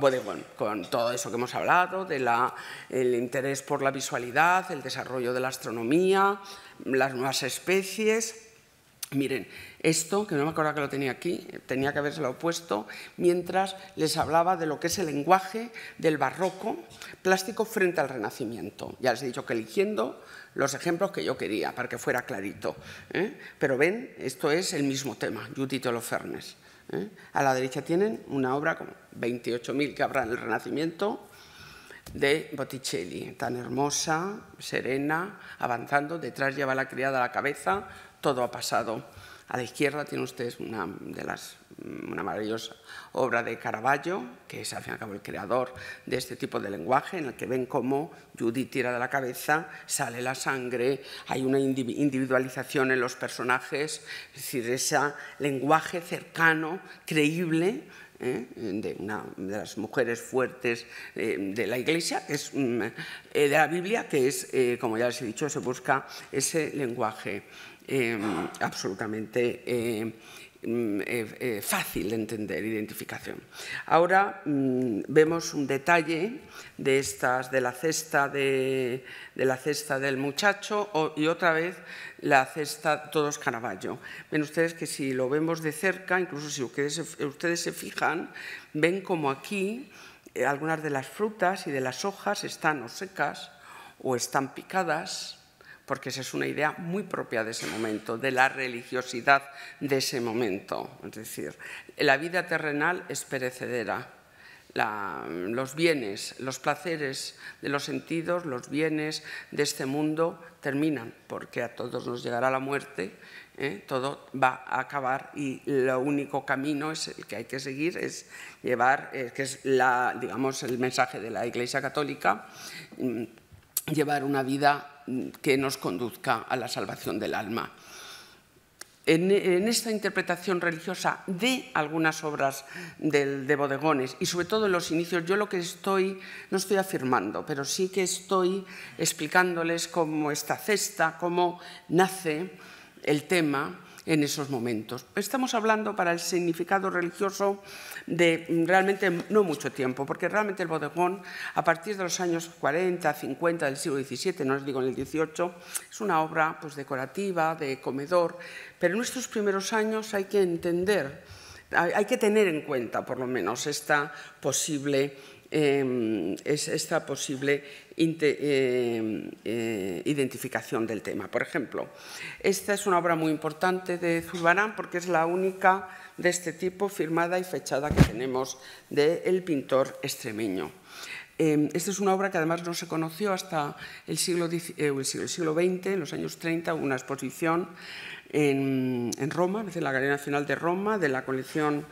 bodegón con todo eso que hemos hablado, del interés por la visualidad, el desarrollo de la astronomía, las nuevas especies, Miren, esto, que no me acuerdo que lo tenía aquí, tenía que haberse lo puesto, mientras les hablaba de lo que es el lenguaje del barroco plástico frente al renacimiento. Ya les he dicho que eligiendo los ejemplos que yo quería, para que fuera clarito. ¿eh? Pero ven, esto es el mismo tema, Judith Holofernes. ¿eh? A la derecha tienen una obra como 28.000 que habrá en el renacimiento, de Botticelli, tan hermosa, serena, avanzando, detrás lleva la criada a la cabeza, todo ha pasado. A la izquierda tiene usted una, de las, mm, una maravillosa obra de Caravaggio, que es al fin y al cabo el creador de este tipo de lenguaje, en el que ven cómo Judy tira de la cabeza, sale la sangre, hay una individualización en los personajes, es decir, ese lenguaje cercano, creíble, ¿eh? de una de las mujeres fuertes eh, de la Iglesia, es, mm, eh, de la Biblia, que es, como ya les he dicho, se busca ese lenguaje Em, absolutamente em, mm, eh, eh, fácil de entender, identificación. Ahora mm, vemos un detalle de, estas, de, la cesta de, la cesta del muchacho y otra vez la cesta todos Caravaggio. Ven ustedes que si lo vemos de cerca, incluso si ustedes, ustedes se fijan, ven como aquí eh, algunas de las frutas y de las hojas están o secas o están picadas porque esa es una idea muy propia de ese momento, de la religiosidad de ese momento. Es decir, la vida terrenal es perecedera. los bienes, los placeres de los sentidos, los bienes de este mundo terminan, porque a todos nos llegará la muerte, ¿eh? todo va a acabar y el único camino que hay que seguir es llevar, eh, que es la, digamos, el mensaje de la Iglesia Católica mm, llevar una vida mm, que nos conduzca a la salvación del alma. En, esta interpretación religiosa de algunas obras de Bodegones y sobre todo en los inicios, yo lo que estoy, no estoy afirmando, pero sí que estoy explicándoles cómo esta cesta, cómo nace el tema en esos momentos. Estamos hablando para el significado religioso de mm, realmente no mucho tiempo, porque realmente el bodegón, a partir de los años 40, 50 del siglo XVII, no os digo en el XVIII, es una obra pues, decorativa, de comedor, pero en nuestros primeros años hay que entender, hay que tener en cuenta por lo menos esta posible Em, es esta posible em, eh, identificación del tema. Por ejemplo, esta es una obra muy importante de Zurbarán porque es la única de este tipo firmada y fechada que tenemos del pintor extremeño. Em, esta es una obra que además no se conoció hasta el siglo, eh, el siglo XX, en los años 30, una exposición en, Roma, en la Galería Nacional de Roma, de la colección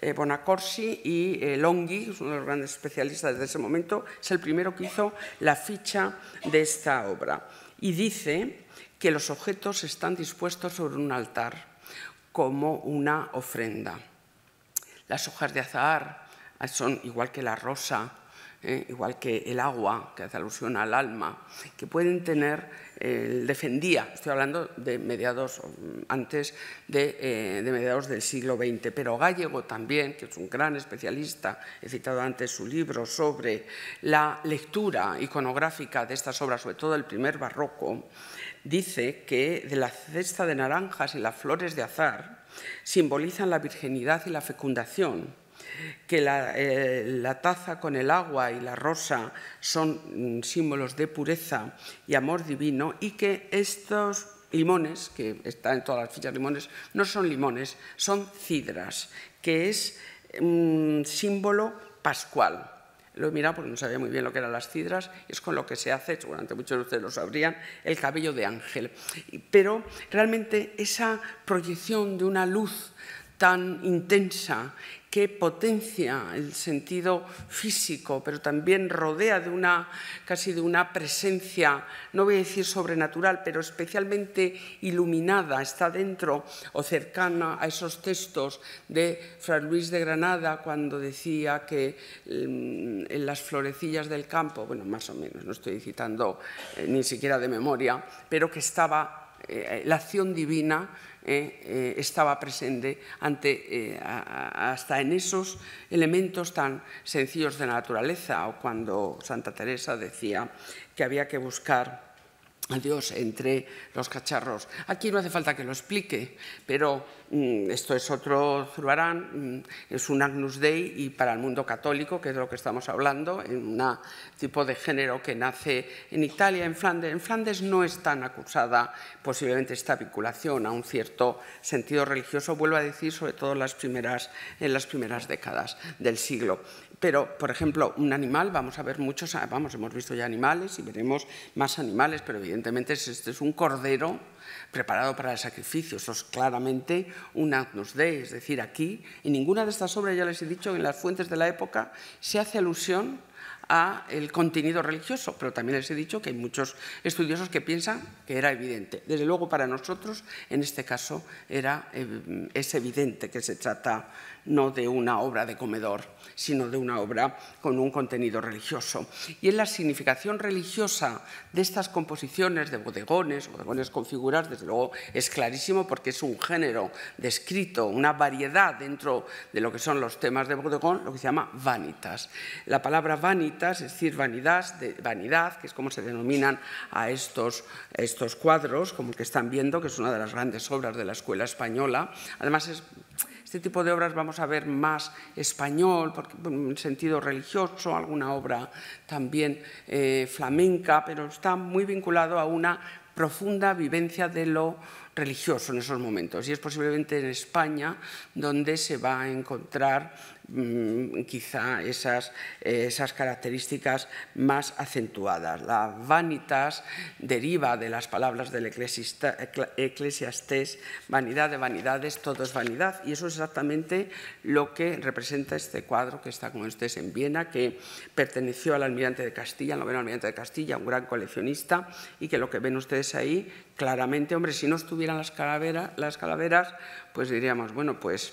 eh, Bonacorsi y eh, Longhi, uno de los grandes especialistas de ese momento, es el primero que hizo la ficha de esta obra. Y dice que los objetos están dispuestos sobre un altar como una ofrenda. Las hojas de azahar son igual que la rosa, eh, igual que el agua, que hace alusión al alma, que pueden tener, eh, defendía, estoy hablando de mediados, mm, antes de, eh, de, mediados del siglo XX, pero Gallego también, que es un gran especialista, he citado antes su libro sobre la lectura iconográfica de estas obras, sobre todo el primer barroco, dice que de la cesta de naranjas y las flores de azar simbolizan la virginidad y la fecundación, que eh, la, taza con el agua y la rosa son mm, símbolos de pureza y amor divino y que estos limones, que están en todas las fichas limones, no son limones, son cidras, que es un mm, símbolo pascual. Lo he mirado porque no sabía muy bien lo que eran las cidras, es con lo que se hace, seguramente muchos de ustedes lo sabrían, el cabello de ángel. Pero realmente esa proyección de una luz tan intensa que potencia el sentido físico, pero también rodea de una casi de una presencia, no voy a decir sobrenatural, pero especialmente iluminada, está dentro o cercana a esos textos de Fray Luis de Granada cuando decía que mm, en las florecillas del campo, bueno, más o menos, no estoy citando eh, ni siquiera de memoria, pero que estaba eh, eh, la acción divina eh, estaba presente hasta en esos elementos tan sencillos de naturaleza, o cuando Santa Teresa decía que había que buscar Dios entre los cacharros. Aquí no hace falta que lo explique, pero mm, esto es otro Zurbarán, mm, es un Agnus Dei y para el mundo católico, que es de lo que estamos hablando, en un tipo de género que nace en Italia, en Flandes. En Flandes no es tan acusada posiblemente esta vinculación a un cierto sentido religioso, vuelvo a decir, sobre todo en las primeras, en las primeras décadas del siglo pero, por ejemplo, un animal, vamos a ver muchos, ah, vamos, hemos visto ya animales y veremos más animales, pero evidentemente este es un cordero preparado para el sacrificio. Eso es claramente un agnus dei, es decir, aquí, y ninguna de estas obras, ya les he dicho, en las fuentes de la época, se hace alusión a el contenido religioso, pero también les he dicho que hay muchos estudiosos que piensan que era evidente. Desde luego para nosotros, en este caso, era, eh, es evidente que se trata no de una obra de comedor, sino de una obra con un contenido religioso. Y en la significación religiosa de estas composiciones de bodegones, bodegones con figuras, desde luego es clarísimo porque es un género descrito, una variedad dentro de lo que son los temas de bodegón, lo que se llama vanitas. La palabra vanitas, es decir, vanidad, vanidad que es como se denominan a estos, estos cuadros, como que están viendo, que es una de las grandes obras de la escuela española. Además es este tipo de obras vamos a ver más español, porque, en sentido religioso, alguna obra también eh, flamenca, pero está muy vinculado a una profunda vivencia de lo religioso en esos momentos. Y es posiblemente en España donde se va a encontrar Mm, quizá esas, esas características más acentuadas. La vanitas deriva de las palabras del eclesiastés, vanidad de vanidades, todo es vanidad, y eso es exactamente lo que representa este cuadro que está con ustedes en Viena, que perteneció al almirante de Castilla, al noveno almirante de Castilla, un gran coleccionista, y que lo que ven ustedes ahí, claramente, hombre, si no estuvieran las, calaveras, las calaveras, pues diríamos, bueno, pues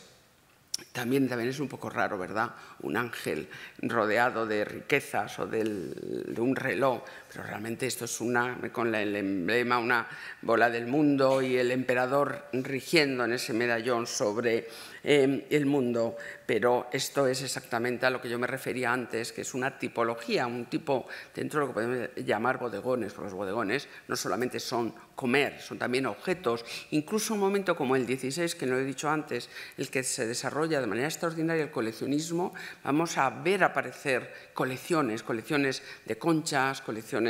también, también es un poco raro, ¿verdad? Un ángel rodeado de riquezas o del, de un reloj pero realmente esto es una, con el emblema, una bola del mundo y el emperador rigiendo en ese medallón sobre em, el mundo, pero esto es exactamente a lo que yo me refería antes, que es una tipología, un tipo dentro de lo que podemos llamar bodegones, porque los bodegones no solamente son comer, son también objetos, incluso un momento como el 16, que no lo he dicho antes, el que se desarrolla de manera extraordinaria el coleccionismo, vamos a ver aparecer colecciones, colecciones de conchas, colecciones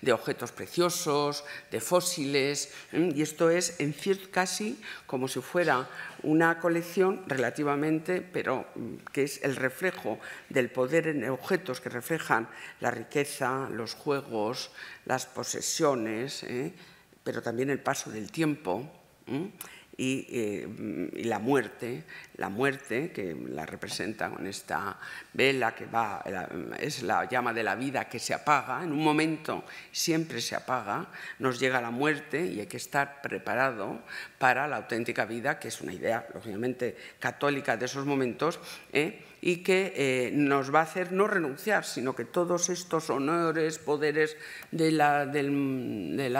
de objetos preciosos, de fósiles, y esto es en cierto, casi como si fuera una colección relativamente, pero mm, que es el reflejo del poder en objetos que reflejan la riqueza, los juegos, las posesiones, ¿eh? pero también el paso del tiempo. Eh, y, la muerte, la muerte que la representa con esta vela que va, es la llama de la vida que se apaga, en un momento siempre se apaga, nos llega la muerte y hay que estar preparado para la auténtica vida, que es una idea, lógicamente, católica de esos momentos, ¿eh? y que eh, nos va a hacer no renunciar, sino que todos estos honores, poderes de la,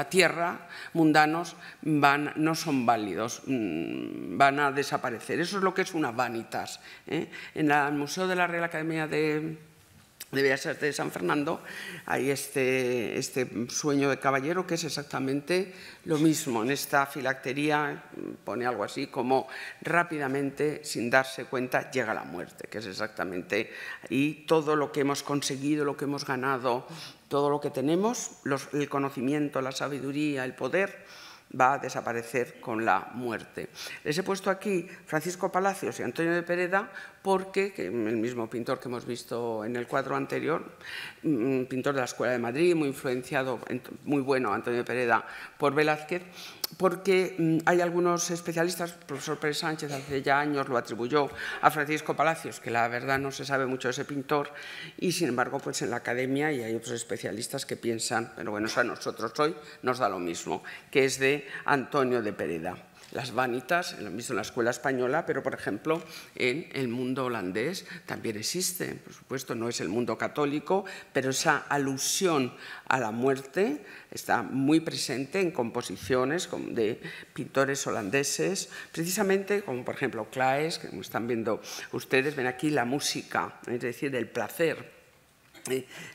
tierra, mundanos, no son válidos, mm, van a desaparecer. Eso es lo que es una vanitas. ¿eh? En el Museo de la Real Academia de Debería ser de San Fernando, hay este, este, sueño de caballero que es exactamente lo mismo. En esta filactería pone algo así como rápidamente, sin darse cuenta, llega la muerte, que es exactamente y todo lo que hemos conseguido, lo que hemos ganado, todo lo que tenemos, el conocimiento, la sabiduría, el poder, va a desaparecer con la muerte. Les he puesto aquí Francisco Palacios y Antonio de Pereda porque, el mismo pintor que hemos visto en el cuadro anterior, mm, pintor de la Escuela de Madrid, muy influenciado, muy bueno Antonio de Pereda por Velázquez, porque mm, hay algunos especialistas, el profesor Pérez Sánchez hace ya años lo atribuyó a Francisco Palacios, que la verdad no se sabe mucho de ese pintor, y sin embargo pues en la academia y hay otros especialistas que piensan, pero bueno, a nosotros hoy nos da lo mismo, que es de Antonio de Pereda las vanitas, lo mismo en la escuela española, pero por ejemplo en el mundo holandés también existe, por supuesto no es el mundo católico, pero esa alusión a la muerte está muy presente en composiciones de pintores holandeses, precisamente como por ejemplo Claes, que como están viendo ustedes, ven aquí la música, es decir, el placer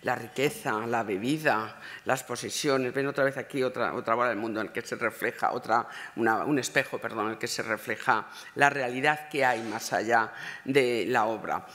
la riqueza, la bebida, las posesiones. Ven otra vez aquí otra, otra bola del mundo en el que se refleja, otra, un espejo, perdón, en el que se refleja la realidad que hay más allá de la obra.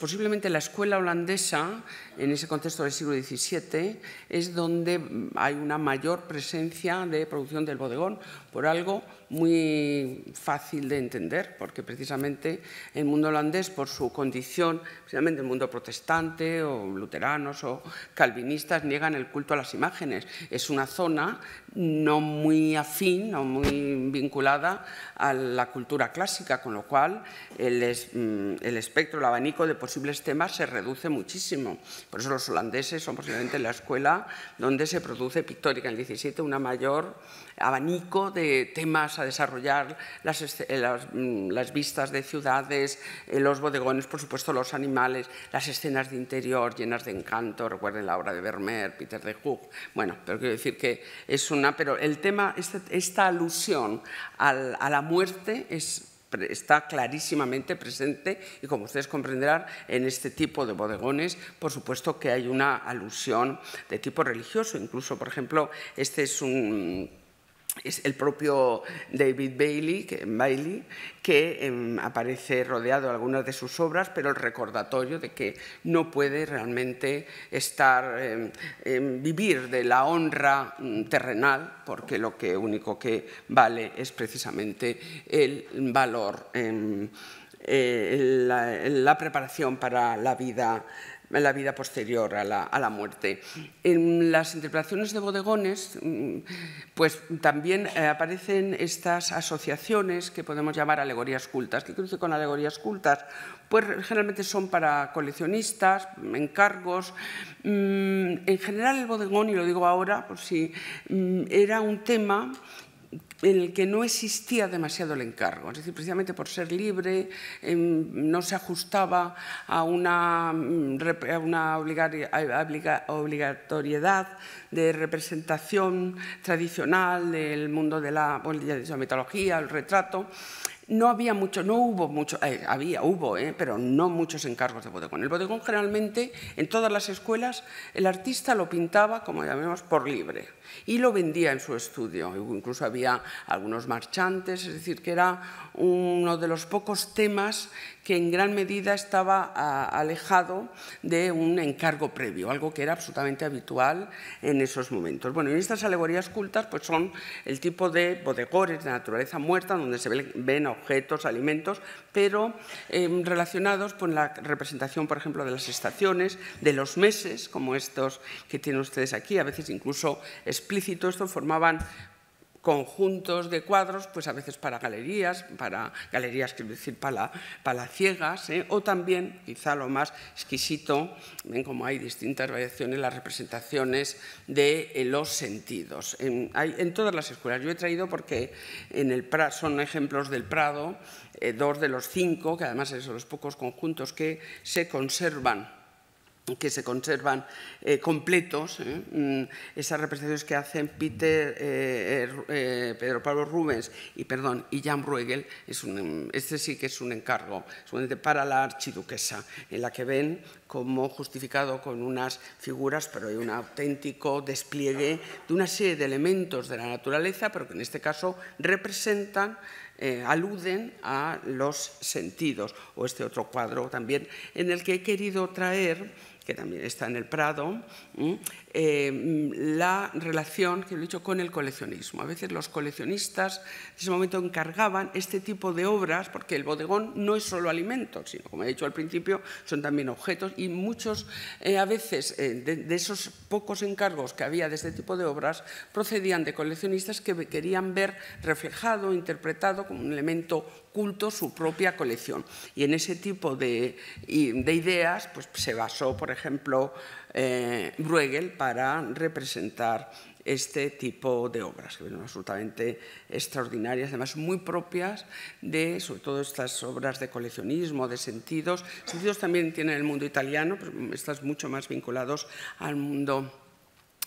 posiblemente la escuela holandesa, en ese contexto del siglo XVII, es donde hay una mayor presencia de producción del bodegón por algo muy fácil de entender, porque precisamente el mundo holandés, por su condición, precisamente el mundo protestante o luteranos o calvinistas, niegan el culto a las imágenes. Es una zona no muy afín no muy vinculada a la cultura clásica, con lo cual mm, el, espectro, el abanico de posibles temas se reduce muchísimo. Por eso los holandeses son posiblemente la escuela donde se produce pictórica en el 17 una mayor abanico de temas a desarrollar, las, eh, mm, vistas de ciudades, eh, los bodegones, por supuesto los animales, las escenas de interior llenas de encanto, recuerden la obra de Vermeer, Peter de Hooch. Bueno, pero quiero decir que es una pero el tema, este, esta, alusión a la muerte está clarísimamente presente y como ustedes comprenderán, en este tipo de bodegones, por supuesto que hay una alusión de tipo religioso. Incluso, por ejemplo, este es un es el propio David Bailey, que, em, aparece rodeado de algunas de sus obras, pero el recordatorio de que no puede realmente estar, em, em, vivir de la honra mm, terrenal, porque lo único que vale es precisamente el valor, eh, la, la preparación para la vida en la vida posterior a la, a la, muerte. En las interpretaciones de bodegones, mm, pues también eh, aparecen estas asociaciones que podemos llamar alegorías cultas. ¿Qué cruce con alegorías cultas? Pues generalmente son para coleccionistas, encargos. Mm, en general el bodegón, y lo digo ahora, por si mm, era un tema en el que no existía demasiado el encargo, es decir, precisamente por ser libre, em, no se ajustaba a una, mm, obligatoriedad de representación tradicional del mundo de la, de mitología, el retrato, no había mucho, no hubo mucho, eh, había, hubo, eh, pero no muchos encargos de bodegón. El bodegón generalmente, en todas las escuelas, el artista lo pintaba, como llamemos, por libre y lo vendía en su estudio. Incluso había algunos marchantes, es decir, que era uno de los pocos temas que en gran medida estaba ah, alejado de un encargo previo, algo que era absolutamente habitual en esos momentos. Bueno, y estas alegorías cultas pues son el tipo de bodegores de naturaleza muerta, donde se ven objetos, alimentos, pero em, relacionados con la representación, por ejemplo, de las estaciones, de los meses, como estos que tienen ustedes aquí, a veces incluso explícito, esto formaban conjuntos de cuadros, pues a veces para galerías, para galerías, quiero decir, para, para ciegas, ¿eh? o también, quizá lo más exquisito, ven como hay distintas variaciones, las representaciones de eh, los sentidos. En, todas las escuelas, yo he traído porque en el son ejemplos del Prado, eh, dos de los cinco, que además son los pocos conjuntos que se conservan que se conservan eh, completos, ¿eh? Mm, esas representaciones que hacen Peter, eh, Pedro Pablo Rubens y, perdón, y Jan Bruegel, es un, este sí que es un encargo para la archiduquesa, en la que ven como justificado con unas figuras, pero hay un auténtico despliegue de una serie de elementos de la naturaleza, pero que en este caso representan aluden a los sentidos, o este otro cuadro también, en el que he querido traer que también está en el Prado, eh, la relación, que he con el coleccionismo. A veces los coleccionistas en ese momento encargaban este tipo de obras, porque el bodegón no es solo alimento, sino, como he dicho al principio, son también objetos y muchos, eh, a veces, eh, de, de, esos pocos encargos que había de este tipo de obras procedían de coleccionistas que querían ver reflejado, interpretado como un elemento culto su propia colección. Y en ese tipo de, ideas pues, se basó, por ejemplo, eh, Bruegel para representar este tipo de obras, que son absolutamente extraordinarias, además muy propias de, sobre todo, estas obras de coleccionismo, de sentidos. Sentidos también tiene el mundo italiano, pero pues, estás mucho más vinculados al mundo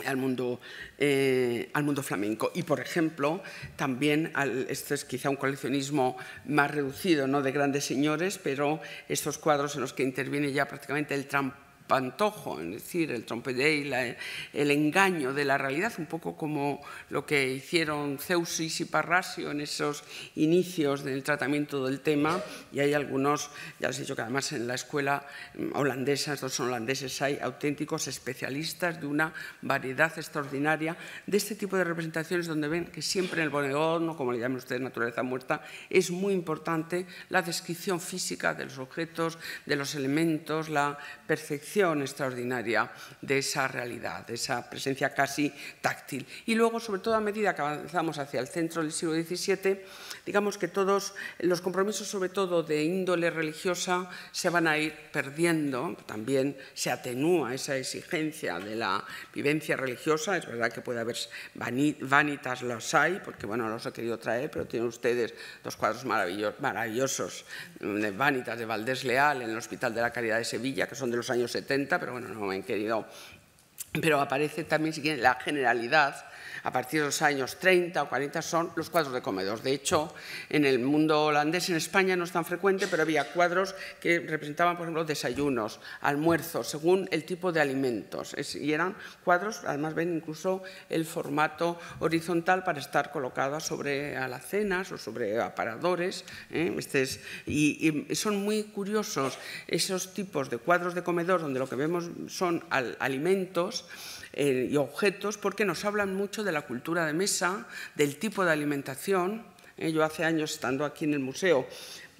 al mundo, eh, al mundo flamenco. Y, por ejemplo, también, esto es quizá un coleccionismo más reducido, no de grandes señores, pero estos cuadros en los que interviene ya prácticamente el trampo pantojo, es decir, el y el engaño de la realidad, un poco como lo que hicieron Zeus y Parrasio en esos inicios del tratamiento del tema, y hay algunos, ya os he dicho que además en la escuela holandesa, estos son holandeses, hay auténticos especialistas de una variedad extraordinaria de este tipo de representaciones donde ven que siempre en el bodegón, o como le llaman ustedes naturaleza muerta, es muy importante la descripción física de los objetos, de los elementos, la percepción extraordinaria de esa realidad, de esa presencia casi táctil. Y luego, sobre todo a medida que avanzamos hacia el centro del siglo XVII, digamos que todos los compromisos, sobre todo de índole religiosa, se van a ir perdiendo. También se atenúa esa exigencia de la vivencia religiosa. Es verdad que puede haber vanitas, las hay, porque bueno, los he querido traer, pero tienen ustedes dos cuadros maravillosos mm, de vanitas de Valdés Leal en el Hospital de la Caridad de Sevilla, que son de los años 70, pero bueno, no me han querido. Pero aparece también si quieren, la generalidad a partir de los años 30 o 40 son los cuadros de comedor. De hecho, en el mundo holandés, en España no es tan frecuente, pero había cuadros que representaban, por ejemplo, desayunos, almuerzos, según el tipo de alimentos. y eran cuadros, además ven incluso el formato horizontal para estar colocados sobre alacenas o sobre aparadores. ¿eh? Este y, son muy curiosos esos tipos de cuadros de comedor donde lo que vemos son alimentos eh, y objetos porque nos hablan mucho de la cultura de mesa, del tipo de alimentación. Eh, yo hace años, estando aquí en el museo,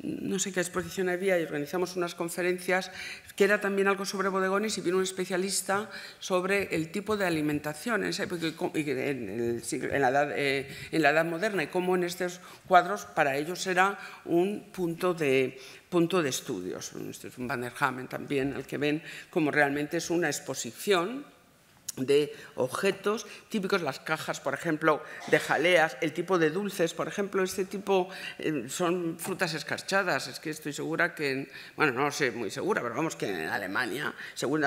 no sé qué exposición había y organizamos unas conferencias que era también algo sobre bodegones y vino un especialista sobre el tipo de alimentación en, la, edad, moderna y cómo en estos cuadros para ellos era un punto de, punto de estudios. Este un Van der Hamen también, el que ven como realmente es una exposición de objetos típicos, las cajas, por ejemplo, de jaleas, el tipo de dulces, por ejemplo, este tipo eh, son frutas escarchadas, es que estoy segura que, en, bueno, no sé muy segura, pero vamos que en Alemania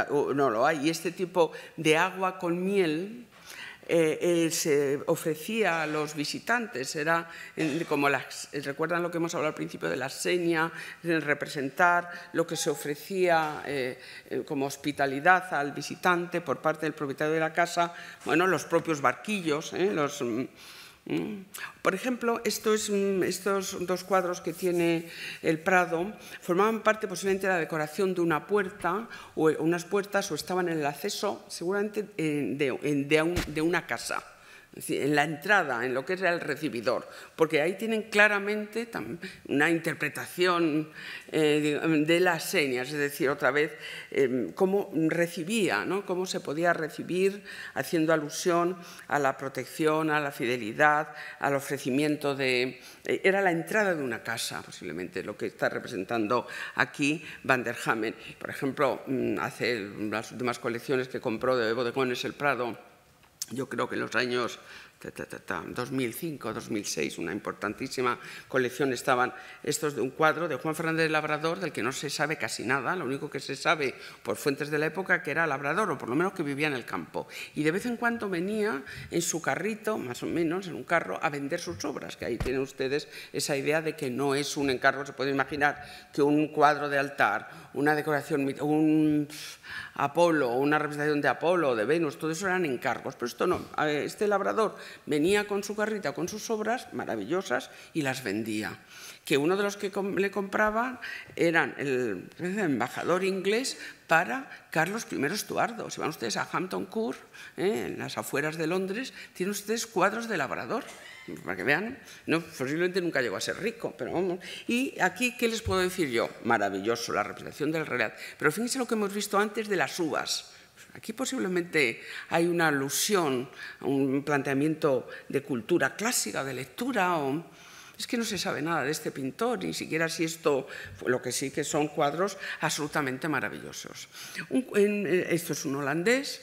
no lo hay, y este tipo de agua con miel, eh, eh, se ofrecía a los visitantes. Era como las, recuerdan lo que hemos hablado al principio de la seña, de representar lo que se ofrecía eh, como hospitalidad al visitante por parte del propietario de la casa, bueno, los propios barquillos, los mm, por ejemplo, estos, estos dos cuadros que tiene el Prado formaban parte posiblemente de la decoración de una puerta o unas puertas o estaban en el acceso seguramente eh, de una casa en la entrada, en lo que es el recibidor, porque ahí tienen claramente una interpretación eh, de las señas, es decir, otra vez, em, cómo recibía, ¿no? cómo se podía recibir, haciendo alusión a la protección, a la fidelidad, al ofrecimiento de... Eh, era la entrada de una casa, posiblemente, lo que está representando aquí Van der Hamen. Por ejemplo, mm, hace las últimas colecciones que compró de Bodegones El Prado, yo creo que en los años 2005, 2006, una importantísima colección estaban estos de un cuadro de Juan Fernández Labrador, del que no se sabe casi nada, lo único que se sabe por fuentes de la época que era labrador, o por lo menos que vivía en el campo. Y de vez en cuando venía en su carrito, más o menos, en un carro, a vender sus obras, que ahí tienen ustedes esa idea de que no es un encargo, se puede imaginar que un cuadro de altar, una decoración, un Apolo una representación de Apolo de Venus, todo eso eran encargos, pero esto no. Este labrador venía con su carrita, con sus obras maravillosas y las vendía. Que uno de los que le compraba eran el, embajador inglés para Carlos I Estuardo. Si van ustedes a Hampton Court, ¿eh? en las afueras de Londres, tienen ustedes cuadros de labrador para que vean, no, posiblemente nunca llegó a ser rico, pero vamos. Y aquí, ¿qué les puedo decir yo? Maravilloso, la representación del realidad. Pero fíjense lo que hemos visto antes de las uvas. Aquí posiblemente hay una alusión un planteamiento de cultura clásica, de lectura, Es que no se sabe nada de este pintor, ni siquiera si esto, lo que sí que son cuadros absolutamente maravillosos. Eh, esto es un holandés,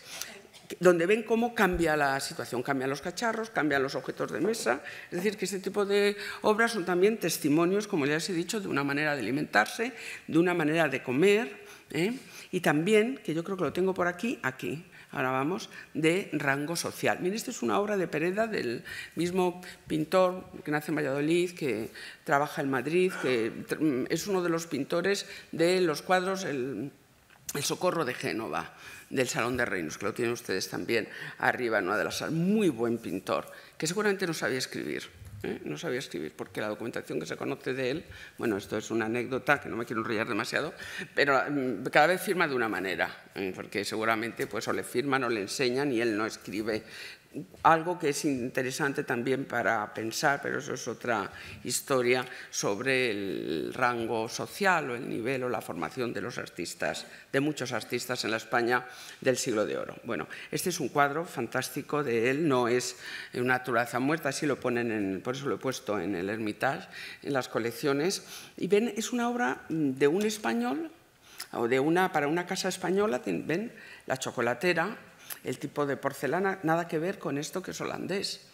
donde ven cómo cambia la situación, cambian los cacharros, cambian los objetos de mesa. Es decir, que este tipo de obras son también testimonios, como ya les he dicho, de una manera de alimentarse, de una manera de comer ¿eh? y también, que yo creo que lo tengo por aquí, aquí, ahora vamos, de rango social. Miren, esta es una obra de Pereda, del mismo pintor que nace en Valladolid, que trabaja en Madrid, que es uno de los pintores de los cuadros el Socorro de Génova del Salón de Reinos, que lo tienen ustedes también arriba en una de las salas. Muy buen pintor, que seguramente no sabía escribir. ¿eh? No sabía escribir porque la documentación que se conoce de él, bueno, esto es una anécdota que no me quiero enrollar demasiado, pero mm, cada vez firma de una manera, mm, porque seguramente pues o le firman o le enseñan y él no escribe algo que es interesante también para pensar, pero eso es otra historia, sobre el rango social o el nivel o la formación de los artistas, de muchos artistas en la España del siglo de oro. Bueno, este es un cuadro fantástico de él, no es una naturaleza muerta, así lo ponen, en, por eso lo he puesto en el Hermitage, en las colecciones, y ven, es una obra de un español, o de una, para una casa española, ven, la chocolatera, el tipo de porcelana, nada que ver con esto que es holandés,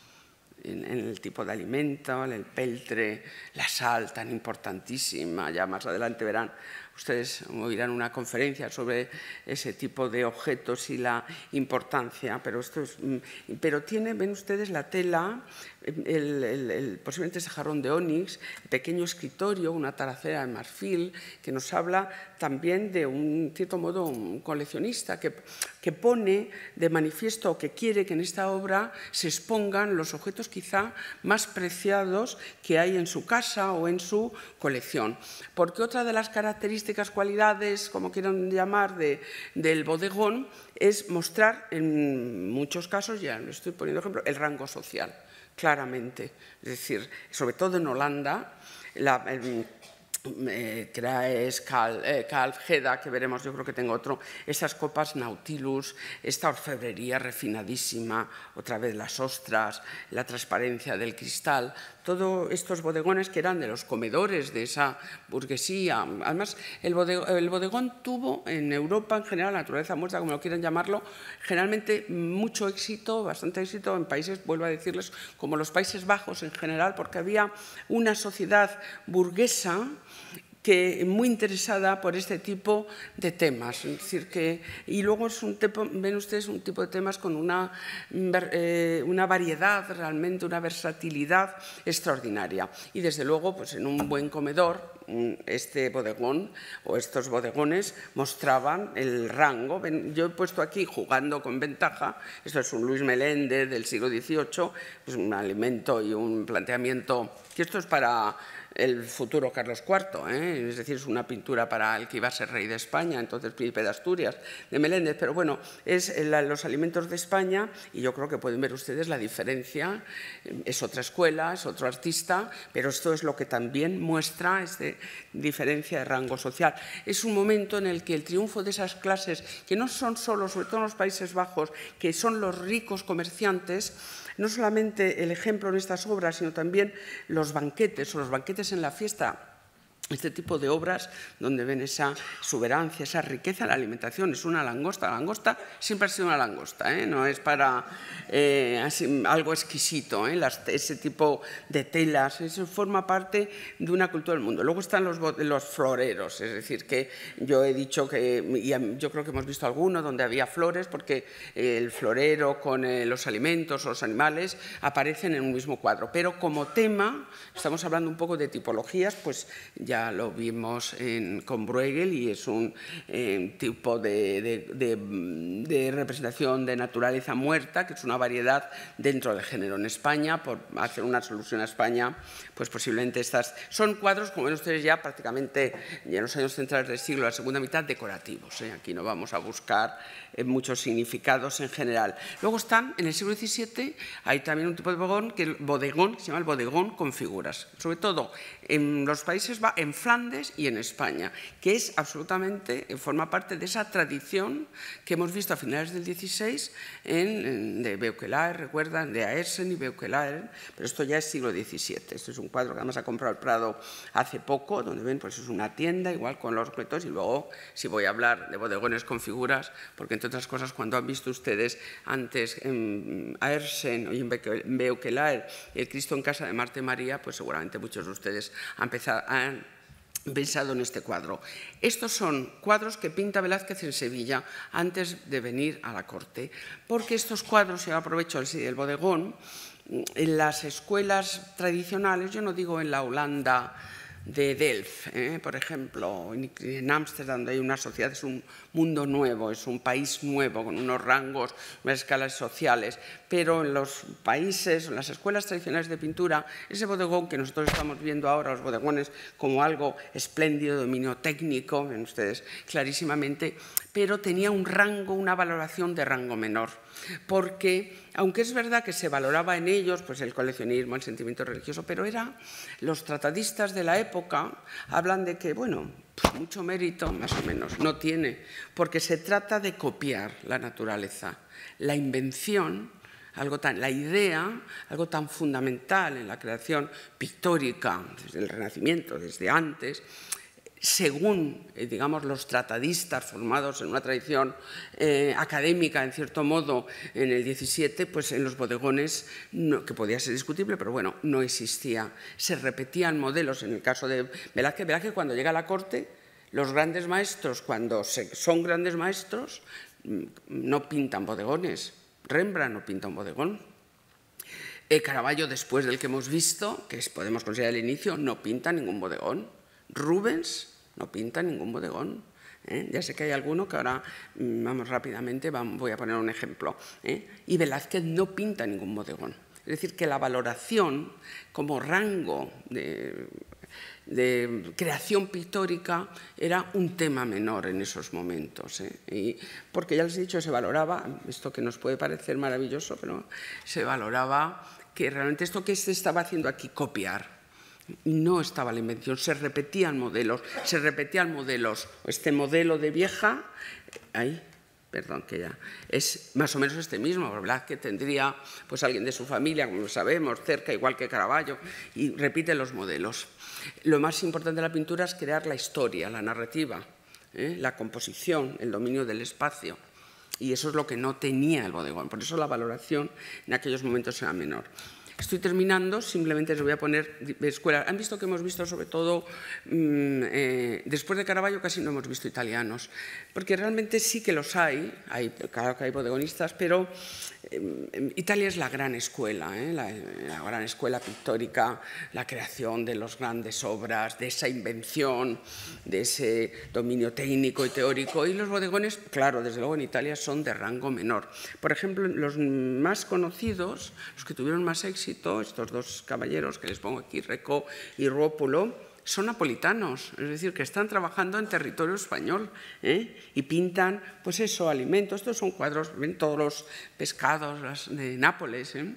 en, el tipo de alimento, el peltre, la sal tan importantísima, ya más adelante verán, ustedes oirán una conferencia sobre ese tipo de objetos y la importancia, pero, esto mm, pero tiene, ven ustedes, la tela, el, posiblemente ese jarrón de onix, pequeño escritorio, una taracera de marfil, que nos habla también de un cierto modo un coleccionista que, pone de manifiesto o que quiere que en esta obra se expongan los objetos quizá más preciados que hay en su casa o en su colección. Porque otra de las características, cualidades, como quieran llamar, del bodegón es mostrar en muchos casos, ya no estoy poniendo ejemplo, el rango social claramente. Es decir, sobre todo en Holanda, Craes, Calf, eh, que veremos, yo creo que tengo otro, esas copas Nautilus, esta orfebrería refinadísima, otra vez las ostras, la transparencia del cristal, todos estos bodegones que eran de los comedores de esa burguesía. Además, el, bodegón, tuvo en Europa, en general, la naturaleza muerta, como lo quieran llamarlo, generalmente mucho éxito, bastante éxito en países, vuelvo a decirles, como los Países Bajos en general, porque había una sociedad burguesa, que muy interesada por este tipo de temas. decir, que, y luego ven ustedes un tipo de temas con una, eh, una variedad, realmente una versatilidad extraordinaria. Y desde luego, pues en un buen comedor, este bodegón o estos bodegones mostraban el rango. Yo he puesto aquí jugando con ventaja, esto es un Luis Meléndez del siglo XVIII, pues un alimento y un planteamiento, que esto es para el futuro Carlos IV, ¿eh? es decir, es una pintura para el que iba a ser rey de España, entonces príncipe de Asturias, de Meléndez, pero bueno, es los alimentos de España y yo creo que pueden ver ustedes la diferencia, eh, es otra escuela, es otro artista, pero esto es lo que también muestra esta diferencia de rango social. Es un momento en el que el triunfo de esas clases, que no son solo, sobre todo en los Países Bajos, que son los ricos comerciantes, no solamente el ejemplo en estas obras, sino también los banquetes o los banquetes en la fiesta este tipo de obras donde ven esa soberancia, esa riqueza, la alimentación es una langosta, la langosta siempre ha sido una langosta, ¿eh? no es para eh, algo exquisito, ¿eh? ese tipo de telas, eso forma parte de una cultura del mundo. Luego están los, los floreros, es decir, que yo he dicho que, y yo creo que hemos visto algunos donde había flores, porque el florero con los alimentos o los animales aparecen en un mismo cuadro, pero como tema, estamos hablando un poco de tipologías, pues ya lo vimos con Bruegel y es un eh, tipo de, representación de naturaleza muerta, que es una variedad dentro del género en España, por hacer una solución a España, pues posiblemente estas... Son cuadros, como ven ustedes ya, prácticamente ya en los años centrales del siglo, la segunda mitad, decorativos. ¿eh? Aquí no vamos a buscar eh, muchos significados en general. Luego están, en el siglo XVII, hay también un tipo de bodegón, que, el bodegón, se llama el bodegón con figuras. Sobre todo en los países... En en Flandes y en España, que es absolutamente, eh, forma parte de esa tradición que hemos visto a finales del XVI en, de Beukelaer, recuerdan, de Aersen y Beukelaer, pero esto ya es siglo XVII. Esto es un cuadro que además ha comprado el Prado hace poco, donde ven, pues es una tienda, igual con los objetos y luego, si voy a hablar de bodegones con figuras, porque entre otras cosas, cuando han visto ustedes antes en Aersen y en Beukelaer, el Cristo en casa de Marte María, pues seguramente muchos de ustedes han, empezado, han pensado en este cuadro. Estos son cuadros que pinta Velázquez en Sevilla antes de venir a la corte, porque estos cuadros, yo aprovecho el, el bodegón, en las escuelas tradicionales, yo no digo en la Holanda de Delft, ¿eh? por ejemplo, en Ámsterdam, donde hay una sociedad, es un mundo nuevo, es un país nuevo, con unos rangos, unas escalas sociales, pero en los países, en las escuelas tradicionales de pintura, ese bodegón que nosotros estamos viendo ahora, los bodegones, como algo espléndido, dominio técnico, ven ustedes clarísimamente, pero tenía un rango, una valoración de rango menor porque aunque es verdad que se valoraba en ellos pues, el coleccionismo, el sentimiento religioso, pero era los tratadistas de la época hablan de que, bueno, pues, mucho mérito más o menos no tiene, porque se trata de copiar la naturaleza, la invención, la idea, algo tan fundamental en la creación pictórica desde el Renacimiento, desde antes, según, eh, digamos, los tratadistas formados en una tradición eh, académica, en cierto modo, en el 17, pues en los bodegones, que podía ser discutible, pero bueno, no existía. Se repetían modelos. En el caso de Velázquez, Velázquez cuando llega a la corte, los grandes maestros, cuando son grandes maestros, mm, no pintan bodegones. Rembrandt no pinta un bodegón. El eh, Caravaggio, después del que hemos visto, que podemos considerar el inicio, no pinta ningún bodegón. Rubens no pinta ningún bodegón. ¿eh? Ya sé que hay alguno que ahora, mm, vamos rápidamente, voy a poner un ejemplo. ¿eh? Y Velázquez no pinta ningún bodegón. Es decir, que la valoración como rango de, creación pictórica era un tema menor en esos momentos. ¿eh? Y porque ya les he dicho, se valoraba, esto que nos puede parecer maravilloso, pero se valoraba que realmente esto que se estaba haciendo aquí, copiar, no estaba la invención, se repetían modelos, se repetían modelos. Este modelo de vieja, ahí, perdón, que ya, es más o menos este mismo, ¿verdad? Que tendría pues alguien de su familia, como sabemos, cerca, igual que Caravaggio, y repite los modelos. Lo más importante de la pintura es crear la historia, la narrativa, ¿eh? la composición, el dominio del espacio. Y eso es lo que no tenía el bodegón, por eso la valoración en aquellos momentos era menor. Estoy terminando, simplemente les voy a poner escuela. Han visto que hemos visto sobre todo, mm, eh, después de Caraballo casi no hemos visto italianos, porque realmente sí que los hay, hay claro que hay protagonistas, pero Em, Italia es la gran escuela, ¿eh? la, gran escuela pictórica, la creación de las grandes obras, de esa invención, de ese dominio técnico y teórico. Y los bodegones, claro, desde luego en Italia son de rango menor. Por ejemplo, los más conocidos, los que tuvieron más éxito, estos dos caballeros que les pongo aquí, Recó y Rópulo, son napolitanos, es decir, que están trabajando en territorio español ¿eh? y pintan, pues eso, alimentos, estos son cuadros, ven todos los pescados de Nápoles. ¿eh?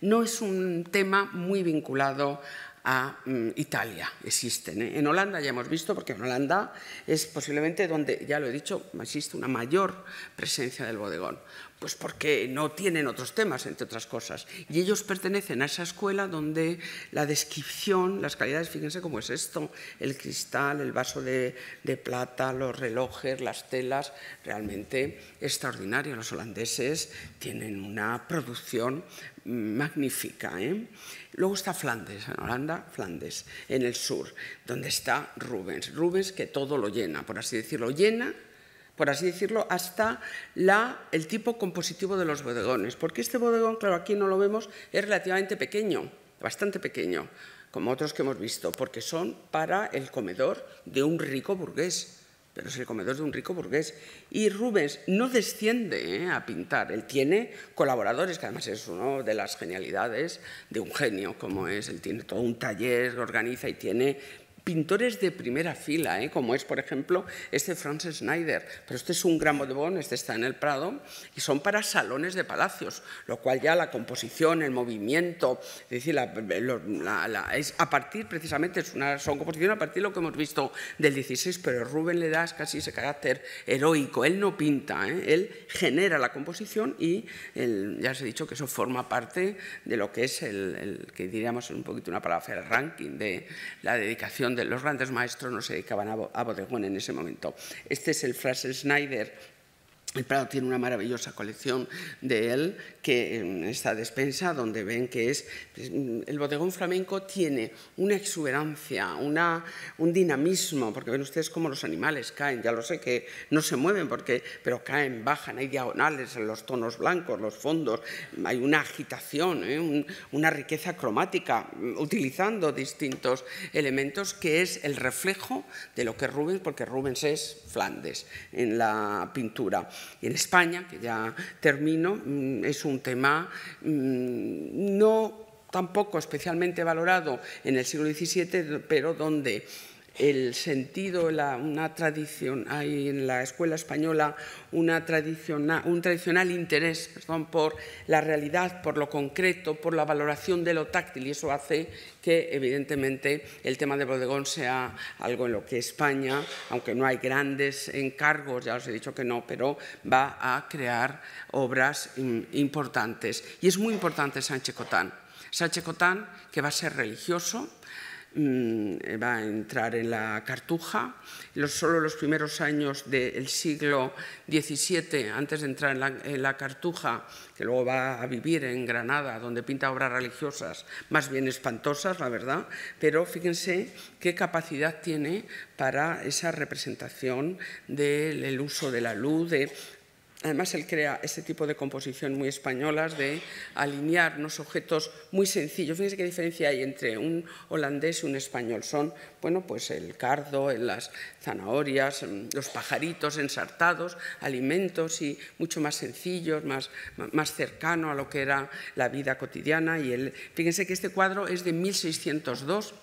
No es un tema muy vinculado a mm, Italia, existen. ¿eh? En Holanda ya hemos visto, porque en Holanda es posiblemente donde, ya lo he dicho, existe una mayor presencia del bodegón. Pues porque no tienen otros temas, entre otras cosas. Y ellos pertenecen a esa escuela donde la descripción, las calidades, fíjense cómo es esto, el cristal, el vaso de, plata, los relojes, las telas, realmente extraordinario. Los holandeses tienen una producción magnífica. ¿eh? Luego está Flandes, en Holanda, Flandes, en el sur, donde está Rubens. Rubens que todo lo llena, por así decirlo, llena por así decirlo, hasta la, el tipo compositivo de los bodegones. Porque este bodegón, claro, aquí no lo vemos, es relativamente pequeño, bastante pequeño, como otros que hemos visto, porque son para el comedor de un rico burgués pero es el comedor de un rico burgués. Y Rubens no desciende ¿eh? a pintar, él tiene colaboradores, que además es uno de las genialidades de un genio como es, él tiene todo un taller, organiza y tiene pintores de primera fila, ¿eh? como es, por ejemplo, este Franz Schneider. Pero este es un gran bodegón, este está en el Prado, y son para salones de palacios, lo cual ya la composición, el movimiento, es decir, a partir precisamente, es una, son composiciones a partir de lo que hemos visto del 16, pero Rubén le da casi ese carácter heroico, él no pinta, ¿eh? él genera la composición y ya os he dicho que eso forma parte de lo que es el, que diríamos un poquito una palabra, el ranking de la dedicación los grandes maestros no se dedicaban a bodegón en ese momento. Este es el Fraser Schneider el Prado tiene una maravillosa colección de él, que en em, esta despensa, donde ven que es... Pues, mm, el bodegón flamenco tiene una exuberancia, un dinamismo, porque ven ustedes cómo los animales caen, ya lo sé que no se mueven, porque, pero caen, bajan, hay diagonales en los tonos blancos, los fondos, hay una agitación, ¿eh? una riqueza cromática, mm, utilizando distintos elementos, que es el reflejo de lo que Rubens, porque Rubens es Flandes en la pintura en España, que ya termino, mm, es un tema mm, no tampoco especialmente valorado en el siglo XVII, pero donde el sentido, una tradición, hay en la escuela española una un tradicional interés por la realidad, por lo concreto, por la valoración de lo táctil y eso hace que evidentemente el tema de bodegón sea algo en lo que España, aunque no hay grandes encargos, ya os he dicho que no, pero va a crear obras importantes. Y es muy importante Sánchez Cotán. Sánchez Cotán, que va a ser religioso, Mm, va a entrar en la cartuja. solo los primeros años del siglo XVII, antes de entrar en la, en la, cartuja, que luego va a vivir en Granada, donde pinta obras religiosas más bien espantosas, la verdad, pero fíjense qué capacidad tiene para esa representación del uso de la luz, de Además, él crea ese tipo de composición muy españolas de alinear unos objetos muy sencillos. Fíjense qué diferencia hay entre un holandés y un español. Son, bueno, pues el cardo, las zanahorias, los pajaritos ensartados, alimentos y mucho más sencillos, más, más cercano a lo que era la vida cotidiana. Y Fíjense que este cuadro es de 1602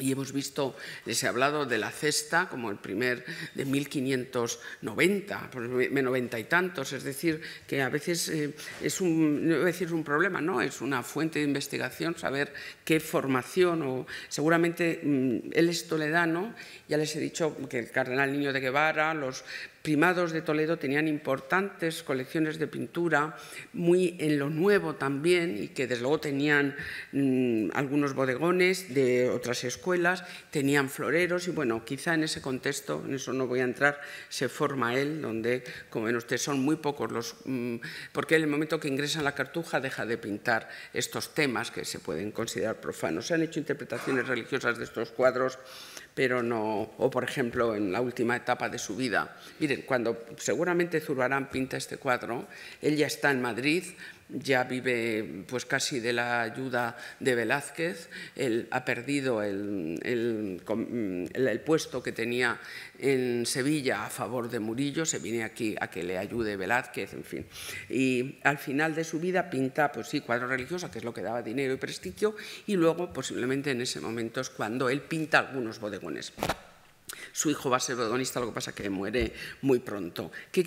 y hemos visto, les eh, he hablado de la cesta como el primer de 1590, 90 y tantos, es decir, que a veces eh, es un, decir un problema, no, es una fuente de investigación saber qué formación o seguramente mm, él esto le Ya les he dicho que el cardenal Niño de Guevara, los primados de Toledo tenían importantes colecciones de pintura, muy en lo nuevo también, y que desde luego tenían mm, algunos bodegones de otras escuelas, tenían floreros, y bueno, quizá en ese contexto, en eso no voy a entrar, se forma él, donde, como ven ustedes, son muy pocos los... Mm, porque en el momento que ingresa en la cartuja deja de pintar estos temas que se pueden considerar profanos. Se han hecho interpretaciones religiosas de estos cuadros pero no, o por ejemplo en la última etapa de su vida. Miren, cuando seguramente Zurbarán pinta este cuadro, él ya está en Madrid, ya vive pues casi de la ayuda de Velázquez, él ha perdido el, puesto que tenía en Sevilla a favor de Murillo, se viene aquí a que le ayude Velázquez, en fin. Y al final de su vida pinta, pues sí, cuadro religiosos, que es lo que daba dinero y prestigio, y luego posiblemente en ese momento es cuando él pinta algunos bodegones su hijo va a ser protagonista, lo que pasa es que muere muy pronto. ¿Qué,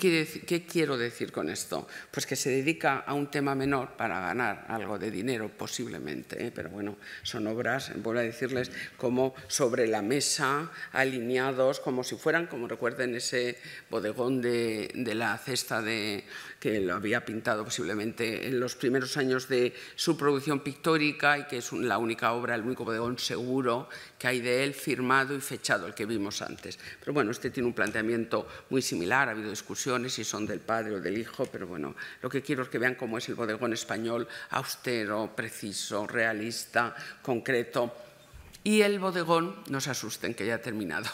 quiero decir con esto? Pues que se dedica a un tema menor para ganar algo de dinero, posiblemente, ¿eh? pero bueno, son obras, vuelvo a decirles, como sobre la mesa, alineados, como si fueran, como recuerden ese bodegón de la cesta de que lo había pintado posiblemente en los primeros años de su producción pictórica y que es la única obra, el único bodegón seguro que hay de él, firmado y fechado, el que vimos antes. Pero bueno, este tiene un planteamiento muy similar, ha habido discusiones si son del padre o del hijo, pero bueno, lo que quiero es que vean cómo es el bodegón español, austero, preciso, realista, concreto, y el bodegón, no se asusten que ya ha terminado,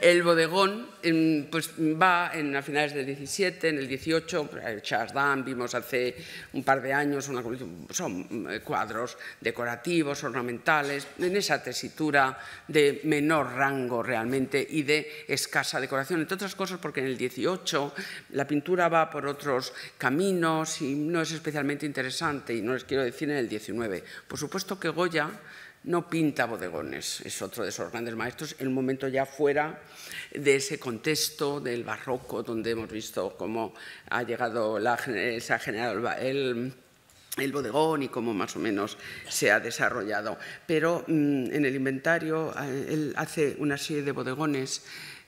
el bodegón em, pues, va en, a finales del 17, en el 18, eh, Charles vimos hace un par de años, una, son eh, cuadros decorativos, ornamentales, en esa tesitura de menor rango realmente y de escasa decoración, entre otras cosas porque en el 18 la pintura va por otros caminos y no es especialmente interesante, y no les quiero decir en el 19. Por supuesto que Goya no pinta bodegones, es otro de esos grandes maestros, en un momento ya fuera de ese contexto del barroco, donde hemos visto cómo ha llegado la, se ha generado el, bodegón y cómo más o menos se ha desarrollado. Pero mm, en el inventario eh, él hace una serie de bodegones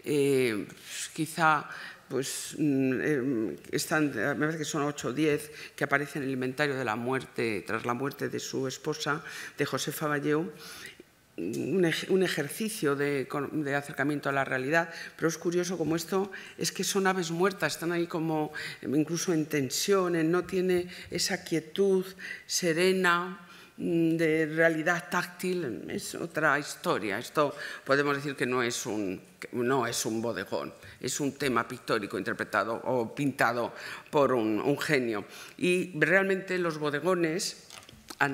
eh, quizá pues, mm, eh, están, me parece que son 8 o 10 que aparecen en el inventario de la muerte, tras la muerte de su esposa, de Josefa Valleu, un, ejercicio de, acercamiento a la realidad, pero es curioso como esto es que son aves muertas, están ahí como eh, incluso en tensión, no tiene esa quietud serena, Mm, de realidad táctil es otra historia. Esto podemos decir que no es un, no es un bodegón, es un tema pictórico interpretado o pintado por un, genio. Y realmente los bodegones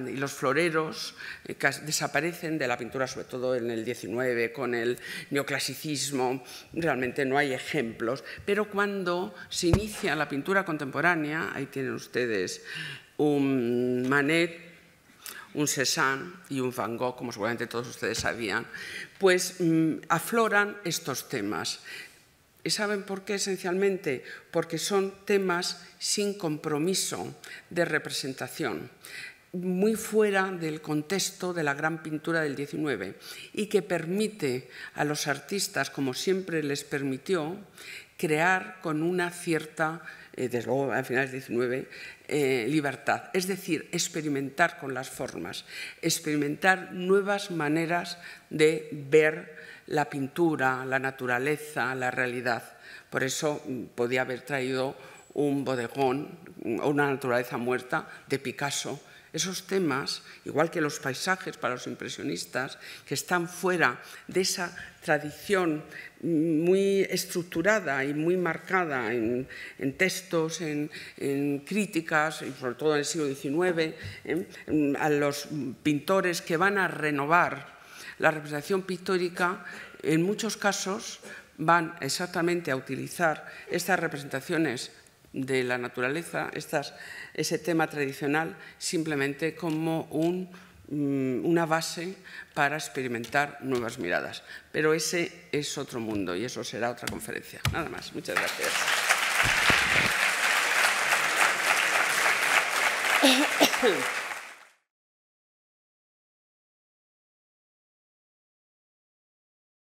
y los floreros eh, desaparecen de la pintura, sobre todo en el XIX con el neoclasicismo, realmente no hay ejemplos, pero cuando se inicia la pintura contemporánea, ahí tienen ustedes un Manet, un Cézanne y un Van Gogh, como seguramente todos ustedes sabían, pues mm, afloran estos temas. ¿Y saben por qué esencialmente? Porque son temas sin compromiso de representación, muy fuera del contexto de la gran pintura del XIX y que permite a los artistas, como siempre les permitió, crear con una cierta, eh, desde luego a finales del XIX, eh, libertad, es decir, experimentar con las formas, experimentar nuevas maneras de ver la pintura, la naturaleza, la realidad. Por eso mm, podía haber traído un bodegón o mm, una naturaleza muerta de Picasso esos temas, igual que los paisajes para los impresionistas, que están fuera de esa tradición muy estructurada y muy marcada en, textos, en, críticas, y sobre todo en el siglo XIX, ¿eh? a los pintores que van a renovar la representación pictórica, en muchos casos van exactamente a utilizar estas representaciones de la naturaleza, ese tema tradicional, simplemente como mm, una base para experimentar nuevas miradas. Pero ese es otro mundo y eso será otra conferencia. Nada más. Muchas gracias.